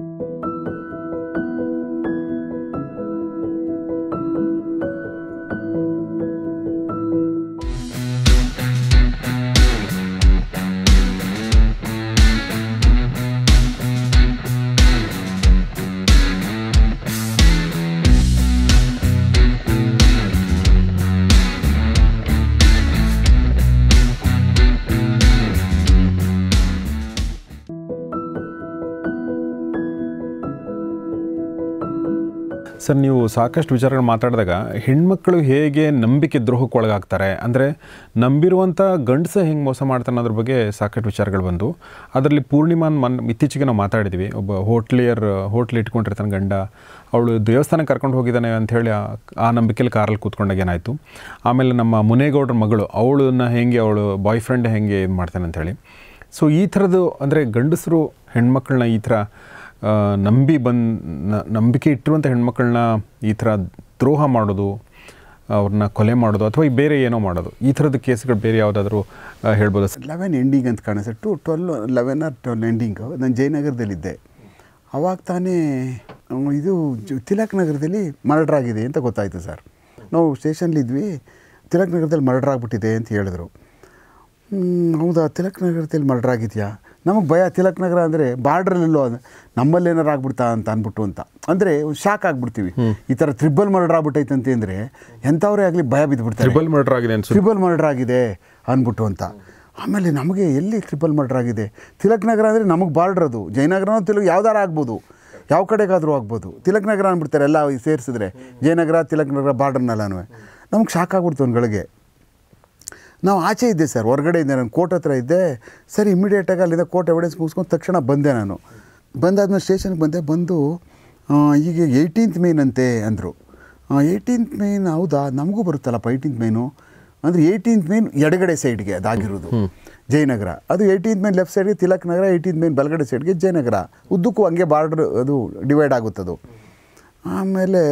Thank you sir ನೀವು ಸಾಕಷ್ಟು ವಿಚಾರಗಳು ಮಾತಾಡಿದಾಗ ಹೆಣ್ಮಕ್ಳು ಹೇಗೆ ನಂಬಿಕೆ ದ್ರೋಹಕ್ಕೆ ಒಳಗಾಗ್ತಾರೆ ಅಂದರೆ ನಂಬಿರುವಂಥ ಗಂಡಸ ಹೆಂಗೆ ಮೋಸ ಮಾಡ್ತಾನೆ ಅದ್ರ ಬಗ್ಗೆ ಸಾಕಷ್ಟು ವಿಚಾರಗಳು ಬಂದು ಅದರಲ್ಲಿ ಪೂರ್ಣಿಮಾನ್ ಮನ್ ಇತ್ತೀಚೆಗೆ ನಾವು ಮಾತಾಡಿದ್ವಿ ಒಬ್ಬ ಹೋಟ್ಲಿಯರ್ ಹೋಟ್ಲ್ ಇಟ್ಕೊಂಡಿರ್ತಾನೆ ಗಂಡ ಅವಳು ದೇವಸ್ಥಾನಕ್ಕೆ ಕರ್ಕೊಂಡು ಹೋಗಿದ್ದಾನೆ ಅಂತ ಹೇಳಿ ಆ ನಂಬಿಕೆಯಲ್ಲಿ ಕಾರಲ್ಲಿ ಕೂತ್ಕೊಂಡಾಗ ಏನಾಯಿತು ಆಮೇಲೆ ನಮ್ಮ ಮುನೇಗೌಡ್ರ ಮಗಳು ಅವಳನ್ನ ಹೇಗೆ ಅವಳು ಬಾಯ್ ಫ್ರೆಂಡ್ ಹೇಗೆ ಇದು ಮಾಡ್ತಾನೆ ಅಂಥೇಳಿ ಸೊ ಈ ಥರದ್ದು ಅಂದರೆ ಗಂಡಸರು ಹೆಣ್ಮಕ್ಳನ್ನ ಈ ಥರ ನಂಬಿ ಬಂದು ನಂಬಿಕೆ ಇಟ್ಟಿರುವಂಥ ಹೆಣ್ಮಕ್ಳನ್ನ ಈ ಥರ ದ್ರೋಹ ಮಾಡೋದು ಅವ್ರನ್ನ ಕೊಲೆ ಮಾಡೋದು ಅಥವಾ ಬೇರೆ ಏನೋ ಮಾಡೋದು ಈ ಥರದ ಕೇಸ್ಗಳು ಬೇರೆ ಯಾವುದಾದ್ರೂ ಹೇಳ್ಬೋದು ಸರ್ ಲೆವೆನ್ ಎಂಡಿಂಗ್ ಅಂತ ಕಾಣಿಸ್ತು two twelve eleven or twelve ending ನಾನು ಜಯನಗರದಲ್ಲಿದ್ದೆ ಅವಾಗ ತಾನೇ ಇದು ತಿಲಕ್ ನಗರದಲ್ಲಿ ಮರ್ಡ್ರ್ ಆಗಿದೆ ಅಂತ ಗೊತ್ತಾಯಿತು ಸರ್ ನಾವು ಸ್ಟೇಷನ್ಲಿದ್ವಿ ತಿಲಕ್ ನಗರದಲ್ಲಿ ಮರ್ಡ್ರ್ ಆಗಿಬಿಟ್ಟಿದೆ ಅಂತ ಹೇಳಿದ್ರು ಹೌದಾ ತಿಲಕ್ ನಗರದಲ್ಲಿ ಮರ್ಡ್ರ್ ಆಗಿದೆಯಾ ನಮಗೆ ಭಯ ತಿಲಕ್ ನಗರ ಅಂದರೆ ಬಾರ್ಡ್ರಲ್ಲಿಲ್ಲೋ ಅದು ನಮ್ಮಲ್ಲಿ ಏನಾರು ಆಗ್ಬಿಡ್ತಾ ಅಂತ ಅಂದ್ಬಿಟ್ಟು ಅಂತ ಅಂದರೆ ಶಾಕ್ ಆಗ್ಬಿಡ್ತೀವಿ ಈ ಥರ ತ್ರಿಬಲ್ ಮರ್ಡರ್ ಆಗ್ಬಿಟ್ಟೈತೆ ಅಂತಂದರೆ ಅಂದರೆ ಎಂಥವ್ರೇ ಆಗಲಿ ಭಯ ಬಿದ್ದುಬಿಡ್ತಾರೆ ತ್ರಿಬಲ್ ಮರ್ಡರ್ ಆಗಿದೆ ತ್ರಿಬಲ್ ಮರ್ಡರ್ ಆಗಿದೆ ಅಂದ್ಬಿಟ್ಟು ಅಂತ ಆಮೇಲೆ ನಮಗೆ ಎಲ್ಲಿ ತ್ರಿಬಲ್ ಮರ್ಡರ್ ಆಗಿದೆ ತಿಲಕ್ ನಗರ ಅಂದರೆ ನಮಗೆ ಬಾರ್ಡ್ರ್ ಅದು ಜಯನಗರನೂ ತಿಲಕ್ ಯಾವ್ದಾರು ಆಗ್ಬೋದು ಯಾವ ಕಡೆಗಾದರೂ ಆಗ್ಬೋದು ತಿಲಕ್ ನಗರ ಅಂದ್ಬಿಡ್ತಾರೆ ಎಲ್ಲ ಸೇರಿಸಿದ್ರೆ ಜಯನಗರ ತಿಲಕ್ ನಗರ ಬಾರ್ಡ್ರ್ನೆಲ್ಲನೂ ನಮಗೆ ಶಾಕ್ ಆಗ್ಬಿಡ್ತು ಒಂದು ಗಳಿಗೆ ನಾವು ಆಚೆ ಇದ್ದೆ ಸರ್ ಹೊರಗಡೆ ಇದ್ದೆ ನಾನು ಕೋರ್ಟ್ ಹತ್ರ ಇದ್ದೆ ಸರ್ ಇಮಿಡಿಯೇಟಾಗಿ ಅಲ್ಲಿಂದ ಕೋರ್ಟ್ ಎವಿಡೆನ್ಸ್ ಮುಗಿಸ್ಕೊಂಡು ತಕ್ಷಣ ಬಂದೆ ನಾನು ಬಂದಾದ್ಮೇಲೆ ಸ್ಟೇಷನ್ಗೆ ಬಂದೆ ಬಂದು ಈಗ ಏಯ್ಟೀನ್ತ್ ಅಂತೆ ಅಂದರು ಏಯ್ಟೀನ್ತ್ ಮೇನ್ ಹೌದಾ ನಮಗೂ ಬರುತ್ತಲ್ಲಪ್ಪ ಏಯ್ಟೀನ್ತ್ ಮೇನು ಅಂದರೆ ಏಯ್ಟೀನ್ತ್ ಮೇನ್ ಎಡಗಡೆ ಸೈಡ್ಗೆ ಅದಾಗಿರೋದು ಜಯನಗರ ಅದು ಏಯ್ಟೀನ್ತ್ ಮೇನ್ ಲೆಫ್ಟ್ ಸೈಡ್ಗೆ ತಿಲಕ್ ನಗರ ಏಯ್ಟೀನ್ತ್ ಮೇನ್ ಬಲಗಡೆ ಸೈಡ್ಗೆ ಜಯನಗರ ಉದ್ದಕ್ಕೂ ಹಂಗೆ ಬಾರ್ಡ್ರ್ ಅದು ಡಿವೈಡ್ ಆಗುತ್ತದು ಆಮೇಲೆ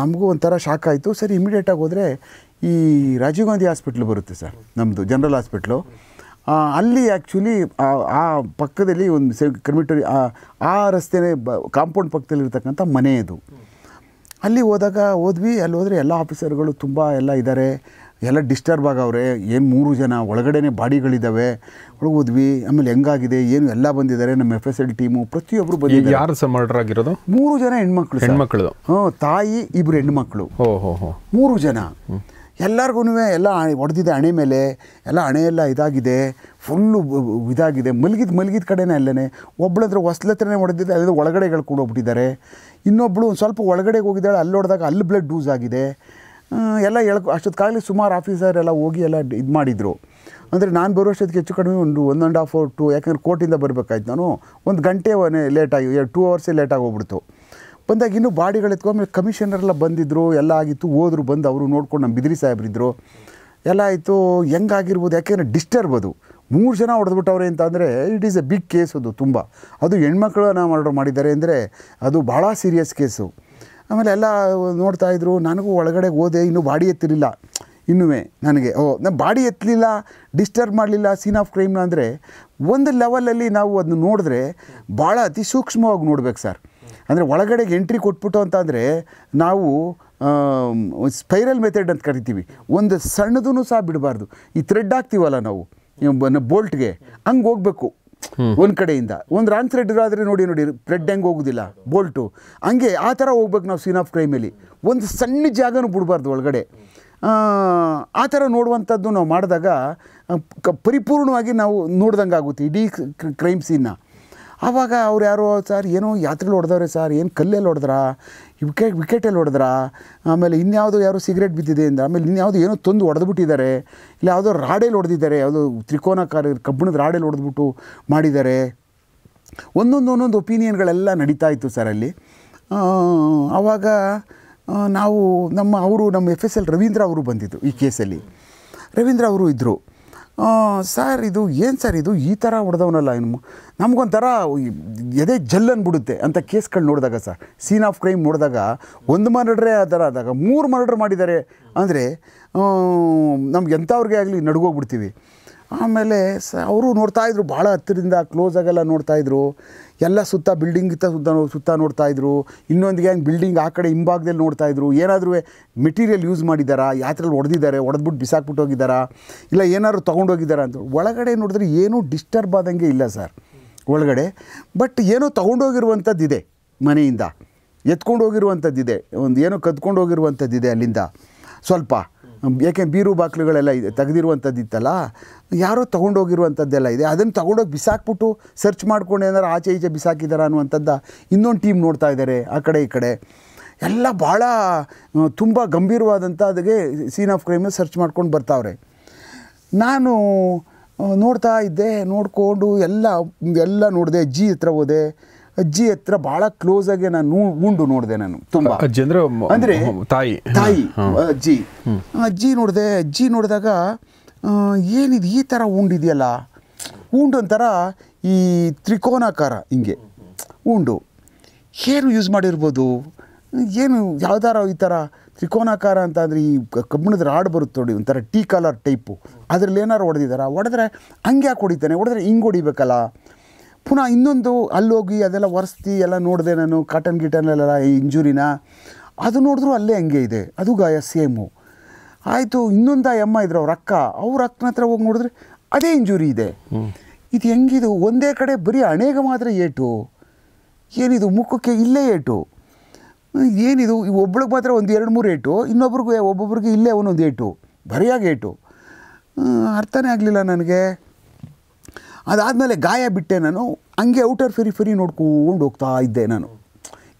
ನಮಗೂ ಒಂಥರ ಶಾಕ್ ಆಯಿತು ಸರಿ ಇಮಿಡಿಯೇಟಾಗಿ ಹೋದರೆ ಈ ರಾಜೀವ್ ಗಾಂಧಿ ಹಾಸ್ಪಿಟ್ಲ್ ಬರುತ್ತೆ ಸರ್ ನಮ್ಮದು ಜನರಲ್ ಹಾಸ್ಪಿಟ್ಲು ಅಲ್ಲಿ ಆ್ಯಕ್ಚುಲಿ ಆ ಪಕ್ಕದಲ್ಲಿ ಒಂದು ಸೆ ಆ ಆ ರಸ್ತೆನೇ ಬ ಕಾಂಪೌಂಡ್ ಪಕ್ಕದಲ್ಲಿರ್ತಕ್ಕಂಥ ಮನೆ ಇದು ಅಲ್ಲಿ ಹೋದಾಗ ಹೋದ್ವಿ ಅಲ್ಲಿ ಹೋದರೆ ಎಲ್ಲ ಆಫೀಸರ್ಗಳು ತುಂಬ ಎಲ್ಲ ಇದ್ದಾರೆ ಎಲ್ಲ ಡಿಸ್ಟರ್ಬ್ ಆಗವ್ರೆ ಏನು ಮೂರು ಜನ ಒಳಗಡೆನೇ ಬಾಡಿಗಳಿದ್ದಾವೆ ಒಳಗೆ ಹೋದ್ವಿ ಆಮೇಲೆ ಹೆಂಗಾಗಿದೆ ಏನು ಎಲ್ಲ ಬಂದಿದ್ದಾರೆ ನಮ್ಮ ಎಫ್ ಎಸ್ ಎಲ್ ಟೀಮು ಪ್ರತಿಯೊಬ್ಬರು ಬಂದಿದ್ದಾರೆ ಯಾರು ಸಹ ಮರ್ಡರ್ ಆಗಿರೋದು ಮೂರು ಜನ ಹೆಣ್ಮಕ್ಳು ಹೆಣ್ಮಕ್ಳು ಹ್ಞೂ ತಾಯಿ ಇಬ್ಬರು ಹೆಣ್ಮಕ್ಳು ಮೂರು ಜನ ಎಲ್ಲರಿಗೂ ಎಲ್ಲ ಹೊಡೆದಿದೆ ಹಣೆ ಮೇಲೆ ಎಲ್ಲ ಹಣೆಯೆಲ್ಲ ಇದಾಗಿದೆ ಫುಲ್ಲು ಇದಾಗಿದೆ ಮಲಗಿದ ಮಲಗಿದ ಕಡೆನೇ ಅಲ್ಲೇ ಒಬ್ಬಳತ್ರ ಹೊಸ್ಲತ್ರನೇ ಹೊಡೆದಿದೆ ಅಲ್ಲದೆ ಒಳಗಡೆ ಕೂಡ ಹೋಗ್ಬಿಟ್ಟಿದ್ದಾರೆ ಇನ್ನೊಬ್ಬಳು ಒಂದು ಸ್ವಲ್ಪ ಒಳಗಡೆಗೆ ಹೋಗಿದ್ದಾಳೆ ಅಲ್ಲಿ ಹೊಡೆದಾಗ ಅಲ್ಲಿ ಬ್ಲಡ್ ಡೂಸ್ ಆಗಿದೆ ಎಲ್ಲ ಹೇಳ್ಕೊ ಅಷ್ಟೊತ್ತಾಗಲಿ ಸುಮಾರು ಆಫೀಸರ್ ಎಲ್ಲ ಹೋಗಿ ಎಲ್ಲ ಇದು ಮಾಡಿದರು ಅಂದರೆ ನಾನು ಬರೋ ಅಷ್ಟೊತ್ತಿಗೆ ಹೆಚ್ಚು ಕಡಿಮೆ ಒಂದು one and half hour to ಯಾಕಂದರೆ ಕೋರ್ಟಿಂದ ಬರಬೇಕಾಯ್ತು ನಾನು ಒಂದು ಗಂಟೆ ಲೇಟಾಗಿ ಟೂ ಅವರ್ಸೇ ಲೇಟಾಗಿ ಹೋಗ್ಬಿಡ್ತು ಬಂದಾಗ ಇನ್ನೂ ಬಾಡಿಗಳು ಕಮಿಷನರ್ ಕಮಿಷನರೆಲ್ಲ ಬಂದಿದ್ದರು ಎಲ್ಲ ಆಗಿತ್ತು ಹೋದ್ರು ಬಂದು ಅವರು ನೋಡ್ಕೊಂಡು ನಮ್ಮ ಬಿದಿರಿ ಸಾಹೇಬ್ರಿದ್ರು ಎಲ್ಲ ಆಯಿತು ಹೆಂಗಾಗಿರ್ಬೋದು ಯಾಕೆಂದರೆ ಡಿಸ್ಟರ್ಬ್ ಅದು ಮೂರು ಜನ ಹೊಡೆದ್ಬಿಟ್ಟವ್ರೆ ಅಂತ ಅಂದರೆ it is a big case ಅದು ತುಂಬ ಅದು ನಾವು ಮರ್ಡರ್ ಮಾಡಿದ್ದಾರೆ ಅಂದರೆ ಅದು ಭಾಳ ಸೀರಿಯಸ್ ಕೇಸು ಆಮೇಲೆ ಎಲ್ಲ ನೋಡ್ತಾಯಿದ್ರು ನನಗೂ ಒಳಗಡೆ ಹೋದೆ ಇನ್ನೂ ಬಾಡಿ ಎತ್ತಿರಲಿಲ್ಲ ಇನ್ನೂ ನನಗೆ ಓ ನಾನು ಬಾಡಿ ಎತ್ತಲಿಲ್ಲ ಡಿಸ್ಟರ್ಬ್ ಮಾಡಲಿಲ್ಲ ಸೀನ್ ಆಫ್ ಕ್ರೈಮ್ನ ಅಂದರೆ ಒಂದು ಲೆವೆಲಲ್ಲಿ ನಾವು ಅದನ್ನ ನೋಡಿದ್ರೆ ಭಾಳ ಅತಿ ಸೂಕ್ಷ್ಮವಾಗಿ ನೋಡ್ಬೇಕು ಸರ್ ಅಂದರೆ ಒಳಗಡೆಗೆ ಎಂಟ್ರಿ ಕೊಟ್ಬಿಟ್ಟು ಅಂತ ಅಂದರೆ ನಾವು ಸ್ಪೈರಲ್ ಮೆಥಡ್ ಅಂತ ಕರಿತೀವಿ ಒಂದು ಸಣ್ಣದೂ ಸಹ ಬಿಡಬಾರ್ದು ಈ ಥ್ರೆಡ್ ಹಾಕ್ತೀವಲ್ಲ ನಾವು ಬೋಲ್ಟ್ಗೆ ಹಂಗೆ ಹೋಗಬೇಕು ಒಂದು ಕಡೆಯಿಂದ ಒಂದು ರಾನ್ ಥ್ರೆಡ್ ಆದರೆ ನೋಡಿ ನೋಡಿ ಥ್ರೆಡ್ ಹೆಂಗೆ ಹೋಗೋದಿಲ್ಲ ಬೋಲ್ಟು ಹಂಗೆ ಆ ಥರ ಹೋಗ್ಬೇಕು ನಾವು ಸೀನ್ ಆಫ್ ಕ್ರೈಮಲ್ಲಿ ಒಂದು ಸಣ್ಣ ಜಾಗನೂ ಬಿಡಬಾರ್ದು ಒಳಗಡೆ ಆ ಥರ ನೋಡುವಂಥದ್ದು ನಾವು ಮಾಡಿದಾಗ ಪರಿಪೂರ್ಣವಾಗಿ ನಾವು ನೋಡ್ದಂಗೆ ಆಗುತ್ತೆ ಇಡೀ ಕ್ರೈಮ್ ಸೀನ್ನ ಆವಾಗ ಅವ್ರು ಯಾರೋ ಸರ್ ಏನೋ ಯಾತ್ರೆಲಿ ಹೊಡೆದವ್ರೆ ಸರ್ ಏನು ಕಲ್ಲೆಲ್ಲಿ ಹೊಡೆದ್ರ ವಿಕೆಟ್ ವಿಕೆಟಲ್ಲಿ ಹೊಡೆದ್ರ ಆಮೇಲೆ ಇನ್ಯಾವುದೋ ಯಾರೋ ಸಿಗರೇಟ್ ಬಿದ್ದಿದೆ ಅಂದ್ರೆ ಆಮೇಲೆ ಇನ್ಯಾವುದೋ ಏನೋ ತಂದು ಹೊಡೆದ್ಬಿಟ್ಟಿದ್ದಾರೆ ಇಲ್ಲ ಯಾವುದೋ ರಾಡೇಲಿ ಹೊಡೆದಿದ್ದಾರೆ ಯಾವುದೋ ತ್ರಿಕೋನಕಾರ ಕಬ್ಬಿಣದ ರಾಡೇಲಿ ಹೊಡೆದ್ಬಿಟ್ಟು ಮಾಡಿದ್ದಾರೆ ಒಂದೊಂದು ಒಂದೊಂದು ಒಪಿನಿಯನ್ಗಳೆಲ್ಲ ನಡೀತಾ ಇತ್ತು ಸರ್ ಅಲ್ಲಿ ಆವಾಗ ನಾವು ನಮ್ಮ ಅವರು ನಮ್ಮ ಎಫ್ ಎಸ್ ಎಲ್ ರವೀಂದ್ರ ಅವರು ಬಂದಿದ್ದರು ಈ ಕೇಸಲ್ಲಿ ರವೀಂದ್ರ ಅವರು ಇದ್ದರು ಸರ್ ಇದು ಏನು ಸರ್ ಇದು ಈ ಥರ ಹೊಡೆದವನಲ್ಲ ಇನ್ನು ನಮಗೊಂಥರ ಎದೆ ಜಲ್ ಬಿಡುತ್ತೆ ಅಂತ ಕೇಸ್ಗಳು ನೋಡಿದಾಗ ಸರ್ ಸೀನ್ ಆಫ್ ಕ್ರೈಮ್ ನೋಡಿದಾಗ ಒಂದು ಮರ್ಡ್ರೇ ಆ ಥರ ಆದಾಗ ಮೂರು ಮರ್ಡ್ರ್ ಮಾಡಿದ್ದಾರೆ ಅಂದರೆ ನಮ್ಗೆ ಎಂಥವ್ರಿಗೆ ಆಗಲಿ ನಡ್ಗೋಗ್ಬಿಡ್ತೀವಿ ಆಮೇಲೆ ಸ ಅವರು ನೋಡ್ತಾಯಿದ್ರು ಭಾಳ ಹತ್ತಿರದಿಂದ ಕ್ಲೋಸಾಗೆಲ್ಲ ನೋಡ್ತಾಯಿದ್ರು ಎಲ್ಲ ಸುತ್ತ ಬಿಲ್ಡಿಂಗ್ ಇತ್ತ ಸುತ್ತ ಸುತ್ತ ನೋಡ್ತಾ ಇದ್ರು ಇನ್ನೊಂದು ಗ್ಯಾಂಗ್ ಬಿಲ್ಡಿಂಗ್ ಆ ಕಡೆ ಹಿಂಭಾಗದಲ್ಲಿ ನೋಡ್ತಾ ಇದ್ರು ಏನಾದರೂ ಮೆಟೀರಿಯಲ್ ಯೂಸ್ ಮಾಡಿದ್ದಾರಾ ಯಾತ್ರೆಯಲ್ಲಿ ಹೊಡೆದಿದ್ದಾರೆ ಹೊಡೆದ್ಬಿಟ್ಟು ಬಿಸಾಕ್ಬಿಟ್ಟು ಹೋಗಿದ್ದಾರಾ ಇಲ್ಲ ಏನಾದ್ರು ತೊಗೊಂಡೋಗಿದ್ದಾರಾ ಅಂತ ಒಳಗಡೆ ನೋಡಿದ್ರೆ ಏನೂ ಡಿಸ್ಟರ್ಬ್ ಆದಂಗೆ ಇಲ್ಲ ಸರ್ ಒಳಗಡೆ ಬಟ್ ಏನೋ ಇದೆ ಮನೆಯಿಂದ ಎತ್ಕೊಂಡು ಇದೆ ಒಂದು ಏನೋ ಕದ್ಕೊಂಡು ಹೋಗಿರುವಂಥದ್ದಿದೆ ಅಲ್ಲಿಂದ ಸ್ವಲ್ಪ ಏಕೆ ಬೀರು ಬಾಕ್ಲುಗಳೆಲ್ಲ ಇದೆ ತೆಗೆದಿರುವಂಥದ್ದು ಇತ್ತಲ್ಲ ಯಾರೋ ತೊಗೊಂಡೋಗಿರುವಂಥದ್ದೆಲ್ಲ ಇದೆ ಅದನ್ನು ತೊಗೊಂಡೋಗಿ ಬಿಸಾಕ್ಬಿಟ್ಟು ಸರ್ಚ್ ಮಾಡ್ಕೊಂಡು ಏನಾರು ಆಚೆ ಈಚೆ ಬಿಸಾಕಿದಾರ ಅನ್ನುವಂಥದ್ದು ಇನ್ನೊಂದು ಟೀಮ್ ನೋಡ್ತಾ ಇದ್ದಾರೆ ಆ ಕಡೆ ಈ ಕಡೆ ಎಲ್ಲ ಭಾಳ ತುಂಬ ಗಂಭೀರವಾದಂಥ ಅದಕ್ಕೆ ಸೀನ್ ಆಫ್ ಕ್ರೈಮ್ ಸರ್ಚ್ ಮಾಡ್ಕೊಂಡು ಬರ್ತಾವ್ರೆ ನಾನು ನೋಡ್ತಾ ಇದ್ದೆ ನೋಡಿಕೊಂಡು ಎಲ್ಲ ಎಲ್ಲ ನೋಡಿದೆ ಜಿ ಹತ್ರ ಹೋದೆ ಅಜ್ಜಿ ಹತ್ರ ಬಹಳ ಕ್ಲೋಸ್ ಆಗಿ ನಾನು ಉಂಡು ನೋಡಿದೆ ನಾನು ತುಂಬಾ ಅಜ್ಜಿ ಅಂದ್ರೆ ಅಂದ್ರೆ ತಾಯಿ ತಾಯಿ ಅಜ್ಜಿ ಅಜ್ಜಿ ನೋಡಿದೆ ಅಜ್ಜಿ ನೋಡಿದಾಗ ಏನಿದು ಈ ಥರ ಉಂಡಿದೆಯಲ್ಲ ಉಂಡು ಒಂಥರ ಈ ತ್ರಿಕೋನಾಕಾರ ಹಿಂಗೆ ಉಂಡು ಏನು ಯೂಸ್ ಮಾಡಿರ್ಬೋದು ಏನು ಯಾವ್ದಾರ ಈ ಥರ ತ್ರಿಕೋನಾಕಾರ ಅಂತ ಅಂದರೆ ಈ ಕಬ್ಬಿಣದ ರಾಡ್ ಬರುತ್ತೆ ನೋಡಿ ಒಂಥರ ಟೀ ಕಲರ್ ಟೈಪು ಅದರಲ್ಲಿ ಏನಾರು ಹೊಡೆದಿದ್ದಾರ ಹೊಡೆದ್ರೆ ಹಂಗೆ ಯಾಕೆ ಹೊಡಿತಾನೆ ಹೊಡೆದ್ರೆ ಹಿಂಗೆ ಹೊಡಿಬೇಕಲ್ಲ ಪುನಃ ಇನ್ನೊಂದು ಅಲ್ಲೋಗಿ ಅದೆಲ್ಲ ಒರೆಸ್ತಿ ಎಲ್ಲ ನೋಡಿದೆ ನಾನು ಕಾಟನ್ ಗಿಟನ್ಲೆಲ್ಲ ಇಂಜುರಿನ ಅದು ನೋಡಿದ್ರು ಅಲ್ಲೇ ಹಂಗೆ ಇದೆ ಅದು ಗಾಯ ಸೇಮು ಆಯಿತು ಇನ್ನೊಂದು ಎಮ್ಮ ಇದ್ರು ಅವ್ರ ಅಕ್ಕ ಅವ್ರ ಅಕ್ಕನ ಹತ್ರ ಹೋಗಿ ನೋಡಿದ್ರೆ ಅದೇ ಇಂಜುರಿ ಇದೆ ಇದು ಹೆಂಗಿದು ಒಂದೇ ಕಡೆ ಬರೀ ಹಣೆಗೆ ಮಾತ್ರ ಏಟು ಏನಿದು ಮುಖಕ್ಕೆ ಇಲ್ಲೇ ಏಟು ಏನಿದು ಒಬ್ಬಳಿಗೆ ಮಾತ್ರ ಒಂದು ಎರಡು ಮೂರು ಏಟು ಇನ್ನೊಬ್ರಿಗೂ ಒಬ್ಬೊಬ್ರಿಗೆ ಇಲ್ಲೇ ಒಂದೊಂದು ಏಟು ಬರಿಯಾಗಿ ಏಟು ಅರ್ಥನೇ ಆಗಲಿಲ್ಲ ನನಗೆ ಅದಾದಮೇಲೆ ಗಾಯ ಬಿಟ್ಟೆ ನಾನು ಹಂಗೆ ಔಟರ್ ಫೆರಿ ಫೆರಿ ನೋಡ್ಕೊಂಡು ಹೋಗ್ತಾ ಇದ್ದೆ ನಾನು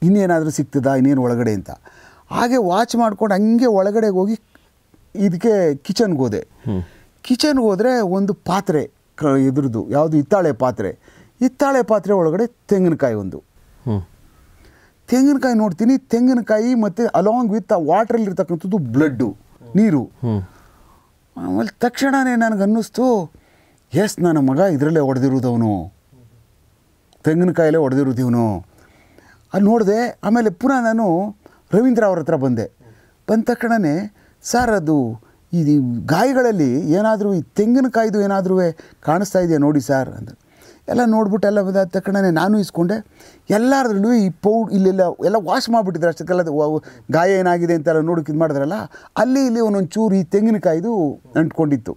ಇನ್ನೇನಾದರೂ ಸಿಗ್ತದಾ ಇನ್ನೇನು ಒಳಗಡೆ ಅಂತ ಹಾಗೆ ವಾಚ್ ಮಾಡ್ಕೊಂಡು ಹಂಗೆ ಒಳಗಡೆ ಹೋಗಿ ಇದಕ್ಕೆ ಕಿಚನ್ಗೆ ಹೋದೆ ಕಿಚನ್ಗೆ ಹೋದರೆ ಒಂದು ಪಾತ್ರೆ ಕ ಇದ್ರದ್ದು ಯಾವುದು ಹಿತ್ತಾಳೆ ಪಾತ್ರೆ ಹಿತ್ತಾಳೆ ಪಾತ್ರೆ ಒಳಗಡೆ ತೆಂಗಿನಕಾಯಿ ಒಂದು ತೆಂಗಿನಕಾಯಿ ನೋಡ್ತೀನಿ ತೆಂಗಿನಕಾಯಿ ಮತ್ತು ಅಲಾಂಗ್ ವಿತ್ ಆ ವಾಟ್ರಲ್ಲಿರ್ತಕ್ಕಂಥದ್ದು ಬ್ಲಡ್ಡು ನೀರು ಆಮೇಲೆ ತಕ್ಷಣವೇ ನನಗನ್ನಿಸ್ತು ಎಸ್ ನನ್ನ ಮಗ ಇದರಲ್ಲೇ ಹೊಡೆದಿರೋದವನು ತೆಂಗಿನಕಾಯಲ್ಲೇ ಹೊಡೆದಿರೋದು ಅಲ್ಲಿ ನೋಡಿದೆ ಆಮೇಲೆ ಪುನಃ ನಾನು ರವೀಂದ್ರ ಅವ್ರ ಹತ್ರ ಬಂದೆ ಬಂದ ತಕ್ಷಣವೇ ಸರ್ ಅದು ಈ ಗಾಯಗಳಲ್ಲಿ ಏನಾದರೂ ಈ ತೆಂಗಿನಕಾಯ್ದು ಏನಾದರೂ ಕಾಣಿಸ್ತಾ ಇದೆಯಾ ನೋಡಿ ಸರ್ ಅಂತ ಎಲ್ಲ ನೋಡ್ಬಿಟ್ಟು ಎಲ್ಲ ಬಂದ ತಕ್ಷಣವೇ ನಾನು ಇಸ್ಕೊಂಡೆ ಎಲ್ಲರಲ್ಲೂ ಈ ಪೌಡ್ ಇಲ್ಲೆಲ್ಲ ಎಲ್ಲ ವಾಶ್ ಮಾಡಿಬಿಟ್ಟಿದ್ರು ಅಷ್ಟಕ್ಕೆಲ್ಲ ಗಾಯ ಏನಾಗಿದೆ ಅಂತೆಲ್ಲ ನೋಡೋಕೆ ಇದು ಮಾಡಿದ್ರಲ್ಲ ಅಲ್ಲಿ ಇಲ್ಲಿ ಒಂದೊಂದು ಚೂರು ಈ ತೆಂಗಿನಕಾಯ್ದು ಅಂಟ್ಕೊಂಡಿತ್ತು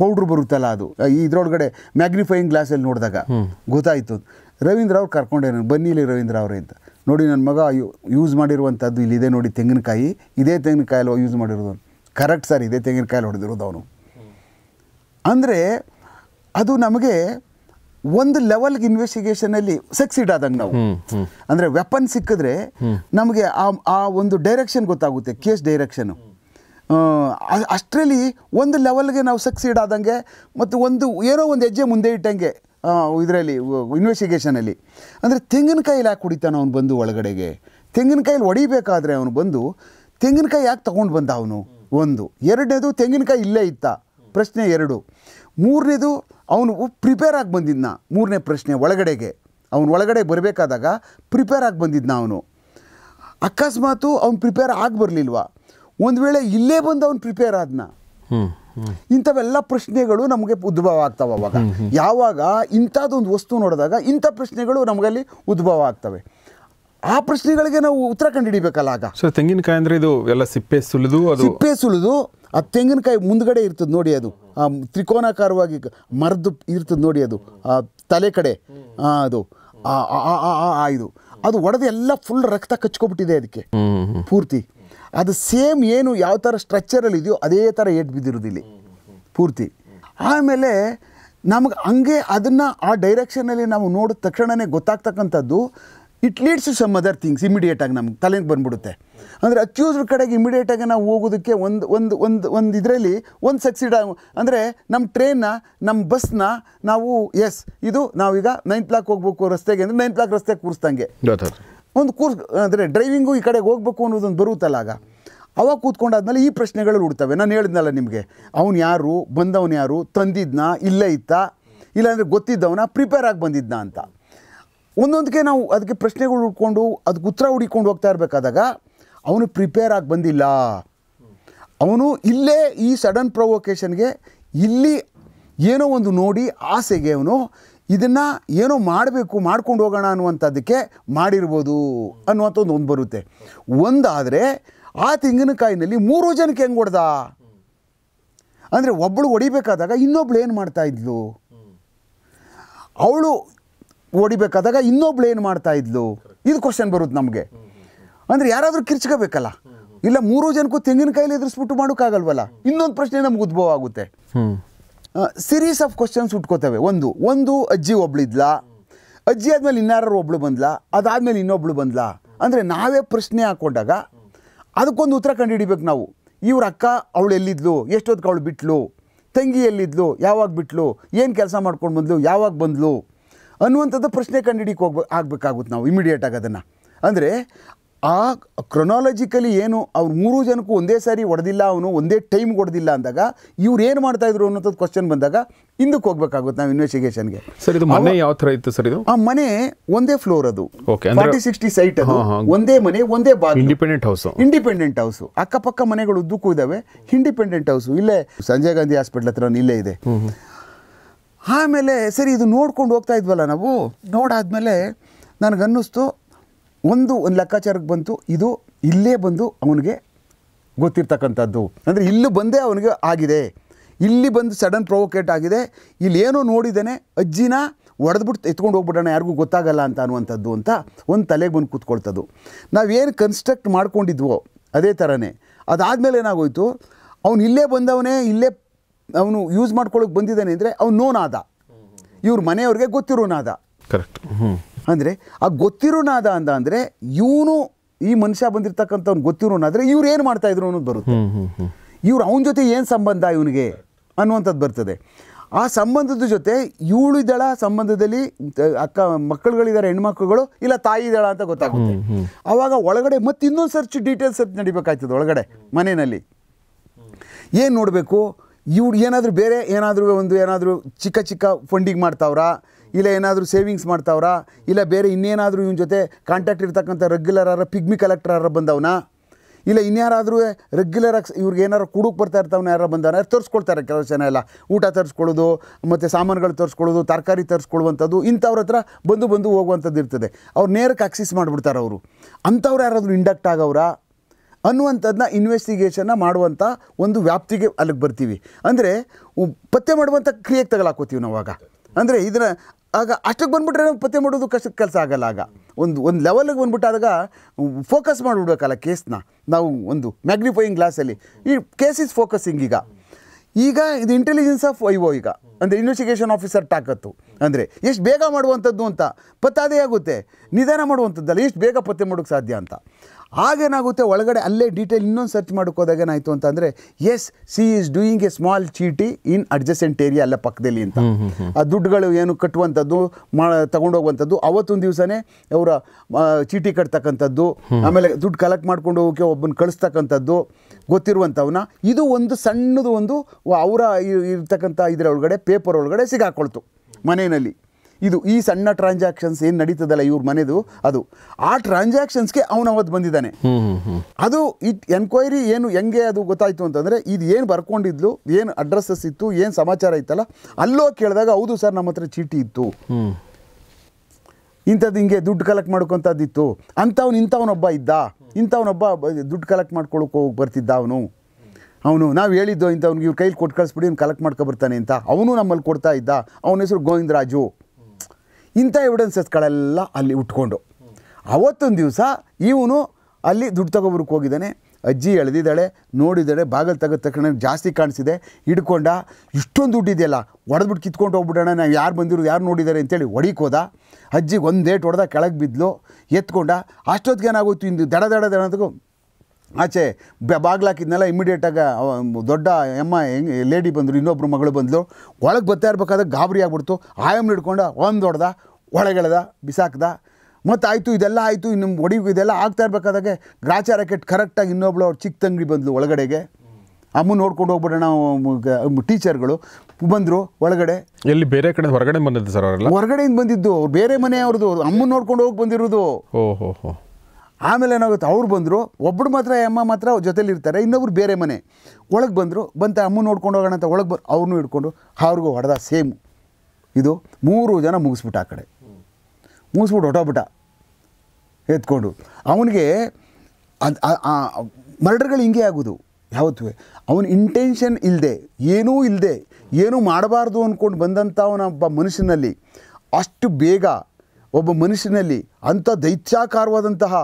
ಪೌಡ್ರ್ ಬರುತ್ತಲ್ಲ ಅದು ಇದ್ರೊಳಗಡೆ ಮ್ಯಾಗ್ನಿಫೈಯಿಂಗ್ ಗ್ಲಾಸಲ್ಲಿ ನೋಡಿದಾಗ ಗೊತ್ತಾಯಿತು ರವೀಂದ್ರ ಅವ್ರು ಕರ್ಕೊಂಡೇನು ಬನ್ನಿ ಇಲ್ಲಿ ರವೀಂದ್ರ ಅವರೇ ಅಂತ ನೋಡಿ ನನ್ನ ಮಗ ಯೂಸ್ ಮಾಡಿರುವಂಥದ್ದು ಇಲ್ಲಿದೆ ನೋಡಿ ತೆಂಗಿನಕಾಯಿ ಇದೇ ತೆಂಗಿನಕಾಯಲ್ಲಿ ಯೂಸ್ ಮಾಡಿರೋದು ಕರೆಕ್ಟ್ ಸರ್ ಇದೇ ತೆಂಗಿನಕಾಯಿ ಹೊಡೆದಿರೋದು ಅವನು ಅಂದರೆ ಅದು ನಮಗೆ ಒಂದು ಲೆವೆಲ್ಗೆ ಇನ್ವೆಸ್ಟಿಗೇಷನಲ್ಲಿ ಸಕ್ಸೀಡ್ ಆದಂಗೆ ನಾವು ಅಂದರೆ ವೆಪನ್ ಸಿಕ್ಕಿದ್ರೆ ನಮಗೆ ಆ ಒಂದು ಡೈರೆಕ್ಷನ್ ಗೊತ್ತಾಗುತ್ತೆ ಕೇಸ್ ಡೈರೆಕ್ಷನು ಅಷ್ಟರಲ್ಲಿ ಒಂದು ಲೆವೆಲ್ಗೆ ನಾವು ಸಕ್ಸೀಡ್ ಆದಂಗೆ ಮತ್ತು ಒಂದು ಏನೋ ಒಂದು ಹೆಜ್ಜೆ ಮುಂದೆ ಇಟ್ಟಂಗೆ ಇದರಲ್ಲಿ ಇನ್ವೆಸ್ಟಿಗೇಷನಲ್ಲಿ ಅಂದರೆ ತೆಂಗಿನಕಾಯಿ ಯಾಕೆ ಕುಡಿತಾನ ಅವನು ಬಂದು ಒಳಗಡೆಗೆ ತೆಂಗಿನಕಾಯಲ್ಲಿ ಹೊಡಿಬೇಕಾದ್ರೆ ಅವನು ಬಂದು ತೆಂಗಿನಕಾಯಿ ಯಾಕೆ ತೊಗೊಂಡು ಬಂದ ಅವನು ಒಂದು ಎರಡನೇದು ತೆಂಗಿನಕಾಯಿ ಇಲ್ಲೇ ಇತ್ತ ಪ್ರಶ್ನೆ ಎರಡು ಮೂರನೇದು ಅವನು ಪ್ರಿಪೇರ್ ಆಗಿ ಬಂದಿದ್ನ ಮೂರನೇ ಪ್ರಶ್ನೆ ಒಳಗಡೆಗೆ ಅವನು ಒಳಗಡೆ ಬರಬೇಕಾದಾಗ ಪ್ರಿಪೇರ್ ಆಗಿ ಬಂದಿದ್ನ ಅವನು ಅಕಸ್ಮಾತು ಅವ್ನು ಪ್ರಿಪೇರ್ ಆಗಿ ಬರಲಿಲ್ವಾ ಒಂದು ವೇಳೆ ಇಲ್ಲೇ ಬಂದು ಅವ್ನು ಪ್ರಿಪೇರ್ ಆದ್ನ ಇಂಥವೆಲ್ಲ ಪ್ರಶ್ನೆಗಳು ನಮಗೆ ಉದ್ಭವ ಆಗ್ತಾವೆ ಅವಾಗ ಯಾವಾಗ ಇಂಥದ್ದೊಂದು ವಸ್ತು ನೋಡಿದಾಗ ಇಂಥ ಪ್ರಶ್ನೆಗಳು ನಮಗಲ್ಲಿ ಉದ್ಭವ ಆಗ್ತವೆ ಆ ಪ್ರಶ್ನೆಗಳಿಗೆ ನಾವು ಉತ್ತರ ಕಂಡುಹಿಡಿಬೇಕಲ್ಲ ಆಗ ಸರ್ ತೆಂಗಿನಕಾಯಿ ಅಂದರೆ ಇದು ಎಲ್ಲ ಸಿಪ್ಪೆ ಸುಲಿದು ಅದು ಸಿಪ್ಪೆ ಸುಳಿದು ಆ ತೆಂಗಿನಕಾಯಿ ಮುಂದ್ಗಡೆ ಇರ್ತದೆ ನೋಡಿ ಅದು ಆ ತ್ರಿಕೋನಾಕಾರವಾಗಿ ಮರದ್ದು ಇರ್ತದೆ ನೋಡಿ ಅದು ಆ ತಲೆ ಕಡೆ ಅದು ಆ ಇದು ಅದು ಒಡೆದು ಎಲ್ಲ ಫುಲ್ ರಕ್ತ ಕಚ್ಕೊಬಿಟ್ಟಿದೆ ಅದಕ್ಕೆ ಪೂರ್ತಿ ಅದು ಸೇಮ್ ಏನು ಯಾವ ಥರ ಸ್ಟ್ರಕ್ಚರಲ್ಲಿ ಇದೆಯೋ ಅದೇ ಥರ ಏಟ್ ಬಿದ್ದಿರೋದಿಲ್ಲಿ ಇಲ್ಲಿ ಪೂರ್ತಿ ಆಮೇಲೆ ನಮಗೆ ಹಂಗೆ ಅದನ್ನು ಆ ಡೈರೆಕ್ಷನಲ್ಲಿ ನಾವು ನೋಡಿದ ತಕ್ಷಣವೇ ಗೊತ್ತಾಗ್ತಕ್ಕಂಥದ್ದು it leads to some other things ಇಮಿಡಿಯೇಟಾಗಿ ನಮ್ಗೆ ತಲೆಗೆ ಬಂದ್ಬಿಡುತ್ತೆ ಅಂದರೆ ಅಕ್ಯೂಸ್ಡ್ ಕಡೆಗೆ ಇಮಿಡಿಯೇಟಾಗಿ ನಾವು ಹೋಗೋದಕ್ಕೆ ಒಂದು ಒಂದು ಒಂದು ಒಂದು ಇದರಲ್ಲಿ ಒಂದು ಸಕ್ಸಿಡ್ ಅಂದರೆ ನಮ್ಮ ಟ್ರೈನ್ನ ನಮ್ಮ ಬಸ್ನ ನಾವು ಎಸ್ ಇದು ನಾವೀಗ ನೈನ್ ಕ್ಲಾಕ್ ಹೋಗ್ಬೇಕು ರಸ್ತೆಗೆ ಅಂದರೆ ನೈನ್ ಕ್ಲಾಕ್ ರಸ್ತೆಗೆ ಕೂರಿಸ್ದಂಗೆ ಒಂದು ಕೂರ್ಸ್ ಅಂದರೆ ಡ್ರೈವಿಂಗು ಈ ಕಡೆಗೆ ಹೋಗ್ಬೇಕು ಅನ್ನೋದೊಂದು ಬರುತ್ತಲ್ಲ ಆಗ ಅವಾಗ ಕೂತ್ಕೊಂಡಾದ್ಮೇಲೆ ಈ ಪ್ರಶ್ನೆಗಳು ಹುಡ್ತವೆ ನಾನು ಹೇಳಿದ್ನಲ್ಲ ನಿಮಗೆ ಅವನು ಯಾರು ಬಂದವನು ಯಾರು ತಂದಿದ್ನ ಇಲ್ಲೇ ಇತ್ತ ಇಲ್ಲಾಂದರೆ ಗೊತ್ತಿದ್ದವನ ಪ್ರಿಪೇರ್ ಆಗಿ ಬಂದಿದ್ನ ಅಂತ ಒಂದೊಂದಕ್ಕೆ ನಾವು ಅದಕ್ಕೆ ಪ್ರಶ್ನೆಗಳು ಹುಡ್ಕೊಂಡು ಅದಕ್ಕೆ ಉತ್ತರ ಹುಡಿಕೊಂಡು ಹೋಗ್ತಾ ಇರಬೇಕಾದಾಗ ಅವನು ಪ್ರಿಪೇರ್ ಆಗಿ ಬಂದಿಲ್ಲ ಅವನು ಇಲ್ಲೇ ಈ ಸಡನ್ ಪ್ರೊವೊಕೇಶನ್ಗೆ ಇಲ್ಲಿ ಏನೋ ಒಂದು ನೋಡಿ ಆಸೆಗೆ ಅವನು ಇದನ್ನು ಏನೋ ಮಾಡಬೇಕು ಮಾಡ್ಕೊಂಡು ಹೋಗೋಣ ಅನ್ನುವಂಥದ್ದಕ್ಕೆ ಮಾಡಿರ್ಬೋದು ಅನ್ನುವಂಥ ಒಂದು ಬರುತ್ತೆ ಒಂದಾದರೆ ಆ ತೆಂಗಿನಕಾಯಿನಲ್ಲಿ ಮೂರು ಜನಕ್ಕೆ ಹೆಂಗೆ ಹೊಡೆದ ಅಂದರೆ ಒಬ್ಬಳು ಹೊಡಿಬೇಕಾದಾಗ ಇನ್ನೊಬ್ಳು ಏನು ಮಾಡ್ತಾ ಇದ್ಲು ಅವಳು ಹೊಡಿಬೇಕಾದಾಗ ಇನ್ನೊಬ್ಳು ಏನು ಮಾಡ್ತಾಯಿದ್ಲು ಇದು ಕ್ವಶನ್ ಬರುತ್ತೆ ನಮಗೆ ಅಂದರೆ ಯಾರಾದರೂ ಕಿರ್ಚ್ಕೋಬೇಕಲ್ಲ ಇಲ್ಲ ಮೂರು ಜನಕ್ಕೂ ತೆಂಗಿನಕಾಯಿಲಿ ಎದುರಿಸ್ಬಿಟ್ಟು ಮಾಡೋಕ್ಕಾಗಲ್ವಲ್ಲ ಇನ್ನೊಂದು ಪ್ರಶ್ನೆ ನಮ್ಗೆ ಉದ್ಭವ ಆಗುತ್ತೆ ಸಿರೀಸ್ ಆಫ್ ಕ್ವಶನ್ಸ್ ಉಟ್ಕೋತವೆ ಒಂದು ಒಂದು ಅಜ್ಜಿ ಒಬ್ಳಿದ್ಲ ಅಜ್ಜಿ ಆದಮೇಲೆ ಇನ್ನಾರು ಒಬ್ಳು ಬಂದ್ಲ ಅದಾದಮೇಲೆ ಇನ್ನೊಬ್ಳು ಬಂದ್ಲ ಅಂದರೆ ನಾವೇ ಪ್ರಶ್ನೆ ಹಾಕ್ಕೊಂಡಾಗ ಅದಕ್ಕೊಂದು ಉತ್ತರ ಕಂಡುಹಿಡಿಬೇಕು ನಾವು ಇವ್ರ ಅಕ್ಕ ಅವಳು ಎಲ್ಲಿದ್ಲು ಎಷ್ಟೊತ್ತಿಗೆ ಅವಳು ಬಿಟ್ಲು ತಂಗಿ ಎಲ್ಲಿದ್ಲು ಯಾವಾಗ ಬಿಟ್ಲು ಏನು ಕೆಲಸ ಮಾಡ್ಕೊಂಡು ಬಂದ್ಲು ಯಾವಾಗ ಬಂದ್ಲು ಅನ್ನುವಂಥದ್ದು ಪ್ರಶ್ನೆ ಕಂಡುಹಿಡಿಯೋಕೆ ಹೋಗ್ಬೇಕು ಆಗಬೇಕಾಗುತ್ತೆ ನಾವು ಇಮಿಡಿಯೇಟಾಗಿ ಅದನ್ನು ಅಂದರೆ ಆ ಕ್ರೊನಾಲಜಿಕಲಿ ಏನು ಅವ್ರು ಮೂರು ಜನಕ್ಕೂ ಒಂದೇ ಸಾರಿ ಹೊಡೆದಿಲ್ಲ ಅವನು ಒಂದೇ ಟೈಮ್ ಹೊಡೆದಿಲ್ಲ ಅಂದಾಗ ಇವ್ರು ಏನು ಇದ್ರು ಅನ್ನೋದು ಕ್ವಶನ್ ಬಂದಾಗ ಹಿಂದಕ್ಕೆ ಹೋಗ್ಬೇಕಾಗುತ್ತೆ ನಾವು ಇನ್ವೆಸ್ಟಿಗೇಷನ್ಗೆ ಸರ್ ಇದು ಮನೆ ಯಾವ ಥರ ಇತ್ತು ಸರ್ ಇದು ಆ ಮನೆ ಒಂದೇ ಫ್ಲೋರ್ ಅದು ಫಾರ್ಟಿ ಸಿಕ್ಸ್ಟಿ ಸೈಟ್ ಅದು ಒಂದೇ ಮನೆ ಒಂದೇ ಬಾಗಿಲು ಇಂಡಿಪೆಂಡೆಂಟ್ ಹೌಸ್ ಇಂಡಿಪೆಂಡೆಂಟ್ ಹೌಸ್ ಅಕ್ಕಪಕ್ಕ ಮನೆಗಳು ಉದ್ದಕ್ಕೂ ಇದ್ದಾವೆ ಇಂಡಿಪೆಂಡೆಂಟ್ ಹೌಸ್ ಇಲ್ಲೇ ಸಂಜಯ್ ಗಾಂಧಿ ಹಾಸ್ಪಿಟ್ಲ್ ಹತ್ರ ಇಲ್ಲೇ ಇದೆ ಆಮೇಲೆ ಸರಿ ಇದು ನೋಡ್ಕೊಂಡು ಹೋಗ್ತಾ ಇದ್ವಲ್ಲ ನಾವು ನೋಡಾದ್ಮೇಲೆ ನನಗನ್ನಿಸ್ತು ಒಂದು ಒಂದು ಲೆಕ್ಕಾಚಾರಕ್ಕೆ ಬಂತು ಇದು ಇಲ್ಲೇ ಬಂದು ಅವನಿಗೆ ಗೊತ್ತಿರ್ತಕ್ಕಂಥದ್ದು ಅಂದರೆ ಇಲ್ಲೂ ಬಂದೇ ಅವನಿಗೆ ಆಗಿದೆ ಇಲ್ಲಿ ಬಂದು ಸಡನ್ ಪ್ರೊವೊಕೇಟ್ ಆಗಿದೆ ಇಲ್ಲೇನೋ ನೋಡಿದ್ದಾನೆ ಅಜ್ಜಿನ ಒಡೆದ್ಬಿಟ್ಟು ಎತ್ಕೊಂಡು ಹೋಗ್ಬಿಡೋಣ ಯಾರಿಗೂ ಗೊತ್ತಾಗಲ್ಲ ಅಂತ ಅನ್ನುವಂಥದ್ದು ಅಂತ ಒಂದು ತಲೆಗೆ ಬಂದು ಕೂತ್ಕೊಳ್ತದ್ದು ನಾವೇನು ಕನ್ಸ್ಟ್ರಕ್ಟ್ ಮಾಡ್ಕೊಂಡಿದ್ವೋ ಅದೇ ಥರನೇ ಅದಾದಮೇಲೆ ಏನಾಗೋಯ್ತು ಅವನು ಇಲ್ಲೇ ಬಂದವನೇ ಇಲ್ಲೇ ಅವನು ಯೂಸ್ ಮಾಡ್ಕೊಳ್ಳೋಕೆ ಬಂದಿದ್ದಾನೆ ಅಂದರೆ ಅವನು ನೋನಾದ ಇವ್ರ ಮನೆಯವ್ರಿಗೆ ಗೊತ್ತಿರೋನಾದ ಕರೆಕ್ಟ್ ಹ್ಞೂ ಅಂದರೆ ಆ ಗೊತ್ತಿರೋನಾದ ಅಂದ ಅಂದರೆ ಇವನು ಈ ಮನುಷ್ಯ ಬಂದಿರತಕ್ಕಂಥವ್ನು ಗೊತ್ತಿರೋನಾದರೆ ಇವ್ರು ಏನು ಮಾಡ್ತಾ ಇದ್ರು ಅನ್ನೋದು ಬರುತ್ತೆ ಇವ್ರು ಅವನ ಜೊತೆ ಏನು ಸಂಬಂಧ ಇವನಿಗೆ ಅನ್ನುವಂಥದ್ದು ಬರ್ತದೆ ಆ ಸಂಬಂಧದ ಜೊತೆ ಇವಳಿದಳ ಸಂಬಂಧದಲ್ಲಿ ಅಕ್ಕ ಮಕ್ಕಳುಗಳಿದ್ದಾರೆ ಹೆಣ್ಮಕ್ಳುಗಳು ಇಲ್ಲ ತಾಯಿ ಇದಳ ಅಂತ ಗೊತ್ತಾಗುತ್ತೆ ಆವಾಗ ಒಳಗಡೆ ಮತ್ತೆ ಇನ್ನೊಂದು ಸರ್ಚ್ ಡೀಟೇಲ್ಸ್ ಸರ್ಚ್ ನಡಿಬೇಕಾಯ್ತದೆ ಒಳಗಡೆ ಮನೆಯಲ್ಲಿ ಏನು ನೋಡಬೇಕು ಇವ್ರು ಏನಾದರೂ ಬೇರೆ ಏನಾದರೂ ಒಂದು ಏನಾದರೂ ಚಿಕ್ಕ ಚಿಕ್ಕ ಫಂಡಿಂಗ್ ಮಾಡ್ತಾವ್ರಾ ಇಲ್ಲ ಏನಾದರೂ ಸೇವಿಂಗ್ಸ್ ಮಾಡ್ತಾವ್ರಾ ಇಲ್ಲ ಬೇರೆ ಇನ್ನೇನಾದರೂ ಇವನ ಜೊತೆ ಕಾಂಟ್ಯಾಕ್ಟ್ ಇರ್ತಕ್ಕಂಥ ರೆಗ್ಯುಲರ್ ಪಿಗ್ಮಿ ಕಲೆಕ್ಟರ್ ಬಂದವನ ಇಲ್ಲ ಇನ್ಯಾರಾದರೂ ರೆಗ್ಯುಲರ್ ಆಗಿ ಇವ್ರಿಗೆ ಏನಾರು ಕುಡುಕ್ ಬರ್ತಾ ಇರ್ತಾವನ ಯಾರು ಬಂದವನ ಯಾರು ತರಿಸ್ಕೊಳ್ತಾರೆ ಕೆಲವು ಜನ ಎಲ್ಲ ಊಟ ತರಿಸ್ಕೊಳ್ಳೋದು ಮತ್ತು ಸಾಮಾನುಗಳು ತರಿಸ್ಕೊಳ್ಳೋದು ತರಕಾರಿ ತರಿಸ್ಕೊಳ್ಳುವಂಥದ್ದು ಇಂಥವ್ರ ಹತ್ರ ಬಂದು ಬಂದು ಹೋಗುವಂಥದ್ದು ಇರ್ತದೆ ಅವ್ರು ನೇರಕ್ಕೆ ಆಕ್ಸಿಸ್ ಮಾಡಿಬಿಡ್ತಾರೆ ಅವರು ಅಂಥವ್ರು ಯಾರಾದರೂ ಇಂಡಕ್ಟ್ ಆಗೋರ ಅನ್ನುವಂಥದ್ದನ್ನ ಇನ್ವೆಸ್ಟಿಗೇಷನ್ನ ಮಾಡುವಂಥ ಒಂದು ವ್ಯಾಪ್ತಿಗೆ ಅಲ್ಲಿಗೆ ಬರ್ತೀವಿ ಅಂದರೆ ಪತ್ತೆ ಮಾಡುವಂಥ ಕ್ರಿಯೆಗೆ ತಗಲಾಕೋತೀವಿ ನಾವಾಗ ಅಂದರೆ ಇದನ್ನ ಆಗ ಅಷ್ಟಕ್ಕೆ ಬಂದ್ಬಿಟ್ರೆ ಪತ್ತೆ ಮಾಡೋದು ಕಷ್ಟ ಕೆಲಸ ಆಗಲ್ಲ ಆಗ ಒಂದು ಒಂದು ಲೆವೆಲ್ಗೆ ಬಂದ್ಬಿಟ್ಟಾದಾಗ ಫೋಕಸ್ ಮಾಡಿಬಿಡ್ಬೇಕಲ್ಲ ಕೇಸ್ನ ನಾವು ಒಂದು ಮ್ಯಾಗ್ನಿಫೈಯಿಂಗ್ ಗ್ಲಾಸಲ್ಲಿ ಈ ಕೇಸ್ ಇಸ್ ಫೋಕಸಿಂಗ್ ಈಗ ಈಗ ಇದು ಇಂಟೆಲಿಜೆನ್ಸ್ ಆಫ್ ವೈವೋ ಈಗ ಅಂದರೆ ಇನ್ವೆಸ್ಟಿಗೇಷನ್ ಆಫೀಸರ್ ತಾಕತ್ತು ಅಂದರೆ ಎಷ್ಟು ಬೇಗ ಮಾಡುವಂಥದ್ದು ಅಂತ ಅದೇ ಆಗುತ್ತೆ ನಿಧಾನ ಮಾಡುವಂಥದ್ದಲ್ಲ ಎಷ್ಟು ಬೇಗ ಪತ್ತೆ ಮಾಡೋಕ್ಕೆ ಸಾಧ್ಯ ಅಂತ ಆಗೇನಾಗುತ್ತೆ ಒಳಗಡೆ ಅಲ್ಲೇ ಡೀಟೇಲ್ ಇನ್ನೊಂದು ಸರ್ಚ್ ಹೋದಾಗ ಏನಾಯಿತು ಅಂತ ಅಂದರೆ S C is doing a small ಚೀಟಿ ಇನ್ ಅಡ್ಜಸೆಂಟ್ ಏರಿಯಾ ಅಲ್ಲ ಪಕ್ಕದಲ್ಲಿ ಅಂತ ಆ ದುಡ್ಡುಗಳು ಏನು ಕಟ್ಟುವಂಥದ್ದು ಮಾ ತಗೊಂಡೋಗುವಂಥದ್ದು ಅವತ್ತೊಂದು ದಿವಸನೇ ಅವರ ಚೀಟಿ ಕಟ್ತಕ್ಕಂಥದ್ದು ಆಮೇಲೆ ದುಡ್ಡು ಕಲೆಕ್ಟ್ ಮಾಡ್ಕೊಂಡು ಹೋಗೋಕೆ ಒಬ್ಬನ ಕಳಿಸ್ತಕ್ಕಂಥದ್ದು ಗೊತ್ತಿರುವಂಥವನ್ನ ಇದು ಒಂದು ಸಣ್ಣದು ಒಂದು ಅವರ ಇರ್ತಕ್ಕಂಥ ಇದರ ಒಳಗಡೆ ಪೇಪರ್ ಒಳಗಡೆ ಸಿಗಾಕೊಳ್ತು ಮನೆಯಲ್ಲಿ ಇದು ಈ ಸಣ್ಣ ಟ್ರಾನ್ಸಾಕ್ಷನ್ಸ್ ಏನು ನಡೀತದಲ್ಲ ಇವ್ರ ಮನೆದು ಅದು ಆ ಟ್ರಾನ್ಸಾಕ್ಷನ್ಸ್ಗೆ ಅವನು ಅವತ್ತು ಬಂದಿದ್ದಾನೆ ಅದು ಇಟ್ ಎನ್ಕ್ವೈರಿ ಏನು ಹೆಂಗೆ ಅದು ಗೊತ್ತಾಯಿತು ಅಂತಂದರೆ ಇದು ಏನು ಬರ್ಕೊಂಡಿದ್ಲು ಏನು ಅಡ್ರೆಸ್ಸಸ್ ಇತ್ತು ಏನು ಸಮಾಚಾರ ಇತ್ತಲ್ಲ ಅಲ್ಲೋ ಕೇಳಿದಾಗ ಹೌದು ಸರ್ ನಮ್ಮ ಹತ್ರ ಚೀಟಿ ಇತ್ತು ಇಂಥದ್ದು ಹಿಂಗೆ ದುಡ್ಡು ಕಲೆಕ್ಟ್ ಮಾಡ್ಕೊತದ್ದಿತ್ತು ಅಂಥವ್ನು ಇಂಥವನೊಬ್ಬ ಇದ್ದ ಇಂಥವನೊಬ್ಬ ದುಡ್ಡು ಕಲೆಕ್ಟ್ ಮಾಡ್ಕೊಳಕ್ಕೆ ಹೋಗಿ ಬರ್ತಿದ್ದ ಅವನು ಅವನು ನಾವು ಹೇಳಿದ್ದು ಇಂಥ ಅವ್ನಿಗೆ ಇವ್ರ ಕೈಲಿ ಕೊಟ್ಟು ಕಳಿಸ್ಬಿಡಿ ಅವ್ನು ಕಲೆಕ್ಟ್ ಮಾಡ್ಕೊಬರ್ತಾನೆ ಅಂತ ಅವನು ನಮ್ಮಲ್ಲಿ ಕೊಡ್ತಾ ಇದ್ದ ಅವನ ಹೆಸರು ಗೋವಿಂದರಾಜು ಇಂಥ ಎವಿಡೆನ್ಸಸ್ಗಳೆಲ್ಲ ಅಲ್ಲಿ ಉಟ್ಕೊಂಡು ಅವತ್ತೊಂದು ದಿವಸ ಇವನು ಅಲ್ಲಿ ದುಡ್ಡು ತಗೊಬರಕ್ಕೆ ಹೋಗಿದ್ದಾನೆ ಅಜ್ಜಿ ಎಳೆದಿದ್ದಾಳೆ ನೋಡಿದ್ದಾಳೆ ಬಾಗಿಲು ತೆಗೆದ ತಕ್ಷಣ ಜಾಸ್ತಿ ಕಾಣಿಸಿದೆ ಹಿಡ್ಕೊಂಡ ಇಷ್ಟೊಂದು ಇದೆಯಲ್ಲ ಒಡೆದ್ಬಿಟ್ಟು ಕಿತ್ಕೊಂಡು ಹೋಗ್ಬಿಡೋಣ ನಾವು ಯಾರು ಬಂದಿರು ಯಾರು ನೋಡಿದ್ದಾರೆ ಅಂತೇಳಿ ಹೊಡಿಕೋದ ಅಜ್ಜಿಗೆ ಒಂದೇಟ್ ಹೊಡೆದ ಕೆಳಗೆ ಬಿದ್ದಲು ಎತ್ಕೊಂಡ ಅಷ್ಟೊತ್ತಿಗೆ ಏನಾಗೋಯ್ತು ಇಂದು ದಡ ದಡ ದಡದಗೂ ಆಚೆ ಬಾಗ್ಲಾಕಿದ್ನೆಲ್ಲ ಇಮ್ಮಿಡಿಯೇಟಾಗಿ ದೊಡ್ಡ ಎಮ್ಮ ಹೆಂಗೆ ಲೇಡಿ ಬಂದರು ಇನ್ನೊಬ್ಬರು ಮಗಳು ಬಂದಳು ಒಳಗೆ ಬತ್ತಾ ಇರಬೇಕಾದ್ರೆ ಗಾಬರಿ ಆಗ್ಬಿಡ್ತು ಆಯಮ್ ಹಿಡ್ಕೊಂಡು ಒಂದು ಹೊಡೆದ ಒಳಗೆಳೆದ ಬಿಸಾಕ್ದ ಮತ್ತು ಆಯಿತು ಇದೆಲ್ಲ ಆಯಿತು ಇನ್ನು ಒಡಿ ಇದೆಲ್ಲ ಆಗ್ತಾ ಇರ್ಬೇಕಾದಾಗ ಗ್ರಾಚಾರ ಕೆಟ್ಟು ಕರೆಕ್ಟಾಗಿ ಇನ್ನೊಬ್ಳು ಅವ್ರು ಚಿಕ್ಕ ತಂಗಿ ಬಂದಳು ಒಳಗಡೆಗೆ ಅಮ್ಮ ನೋಡ್ಕೊಂಡು ಹೋಗ್ಬಿಡೋಣ ಟೀಚರ್ಗಳು ಬಂದರು ಒಳಗಡೆ ಎಲ್ಲಿ ಬೇರೆ ಕಡೆ ಹೊರಗಡೆ ಬಂದಿದ್ದು ಸರ್ ಅವರೆಲ್ಲ ಹೊರಗಡೆಯಿಂದ ಬಂದಿದ್ದು ಬೇರೆ ಮನೆ ಅವ್ರದ್ದು ಅಮ್ಮ ನೋಡ್ಕೊಂಡು ಹೋಗಿ ಬಂದಿರೋದು ಓಹೋ ಆಮೇಲೆ ಏನಾಗುತ್ತೆ ಅವ್ರು ಬಂದರು ಒಬ್ಬರು ಮಾತ್ರ ಅಮ್ಮ ಮಾತ್ರ ಜೊತೆಲಿರ್ತಾರೆ ಇರ್ತಾರೆ ಇನ್ನೊಬ್ರು ಬೇರೆ ಮನೆ ಒಳಗೆ ಬಂದರು ಬಂತ ಅಮ್ಮ ನೋಡ್ಕೊಂಡು ಹೋಗೋಣ ಅಂತ ಒಳಗೆ ಬ ಅವ್ರನ್ನೂ ಹಿಡ್ಕೊಂಡು ಅವ್ರಿಗೂ ಹೊಡೆದ ಸೇಮ್ ಇದು ಮೂರು ಜನ ಮುಗಿಸ್ಬಿಟ್ಟು ಆ ಕಡೆ ಮುಗಿಸ್ಬಿಟ್ಟು ಹೊಟ್ಟೋಗ್ಬಿಟ್ಟ ಎತ್ಕೊಂಡು ಅವನಿಗೆ ಅದು ಮರ್ಡರ್ಗಳು ಹಿಂಗೆ ಆಗೋದು ಯಾವತ್ತೂ ಅವನ ಇಂಟೆನ್ಷನ್ ಇಲ್ಲದೆ ಏನೂ ಇಲ್ಲದೆ ಏನೂ ಮಾಡಬಾರ್ದು ಅಂದ್ಕೊಂಡು ಬಂದಂಥ ಅವನೊಬ್ಬ ಮನುಷ್ಯನಲ್ಲಿ ಅಷ್ಟು ಬೇಗ ಒಬ್ಬ ಮನುಷ್ಯನಲ್ಲಿ ಅಂಥ ದೈತ್ಯಾಕಾರವಾದಂತಹ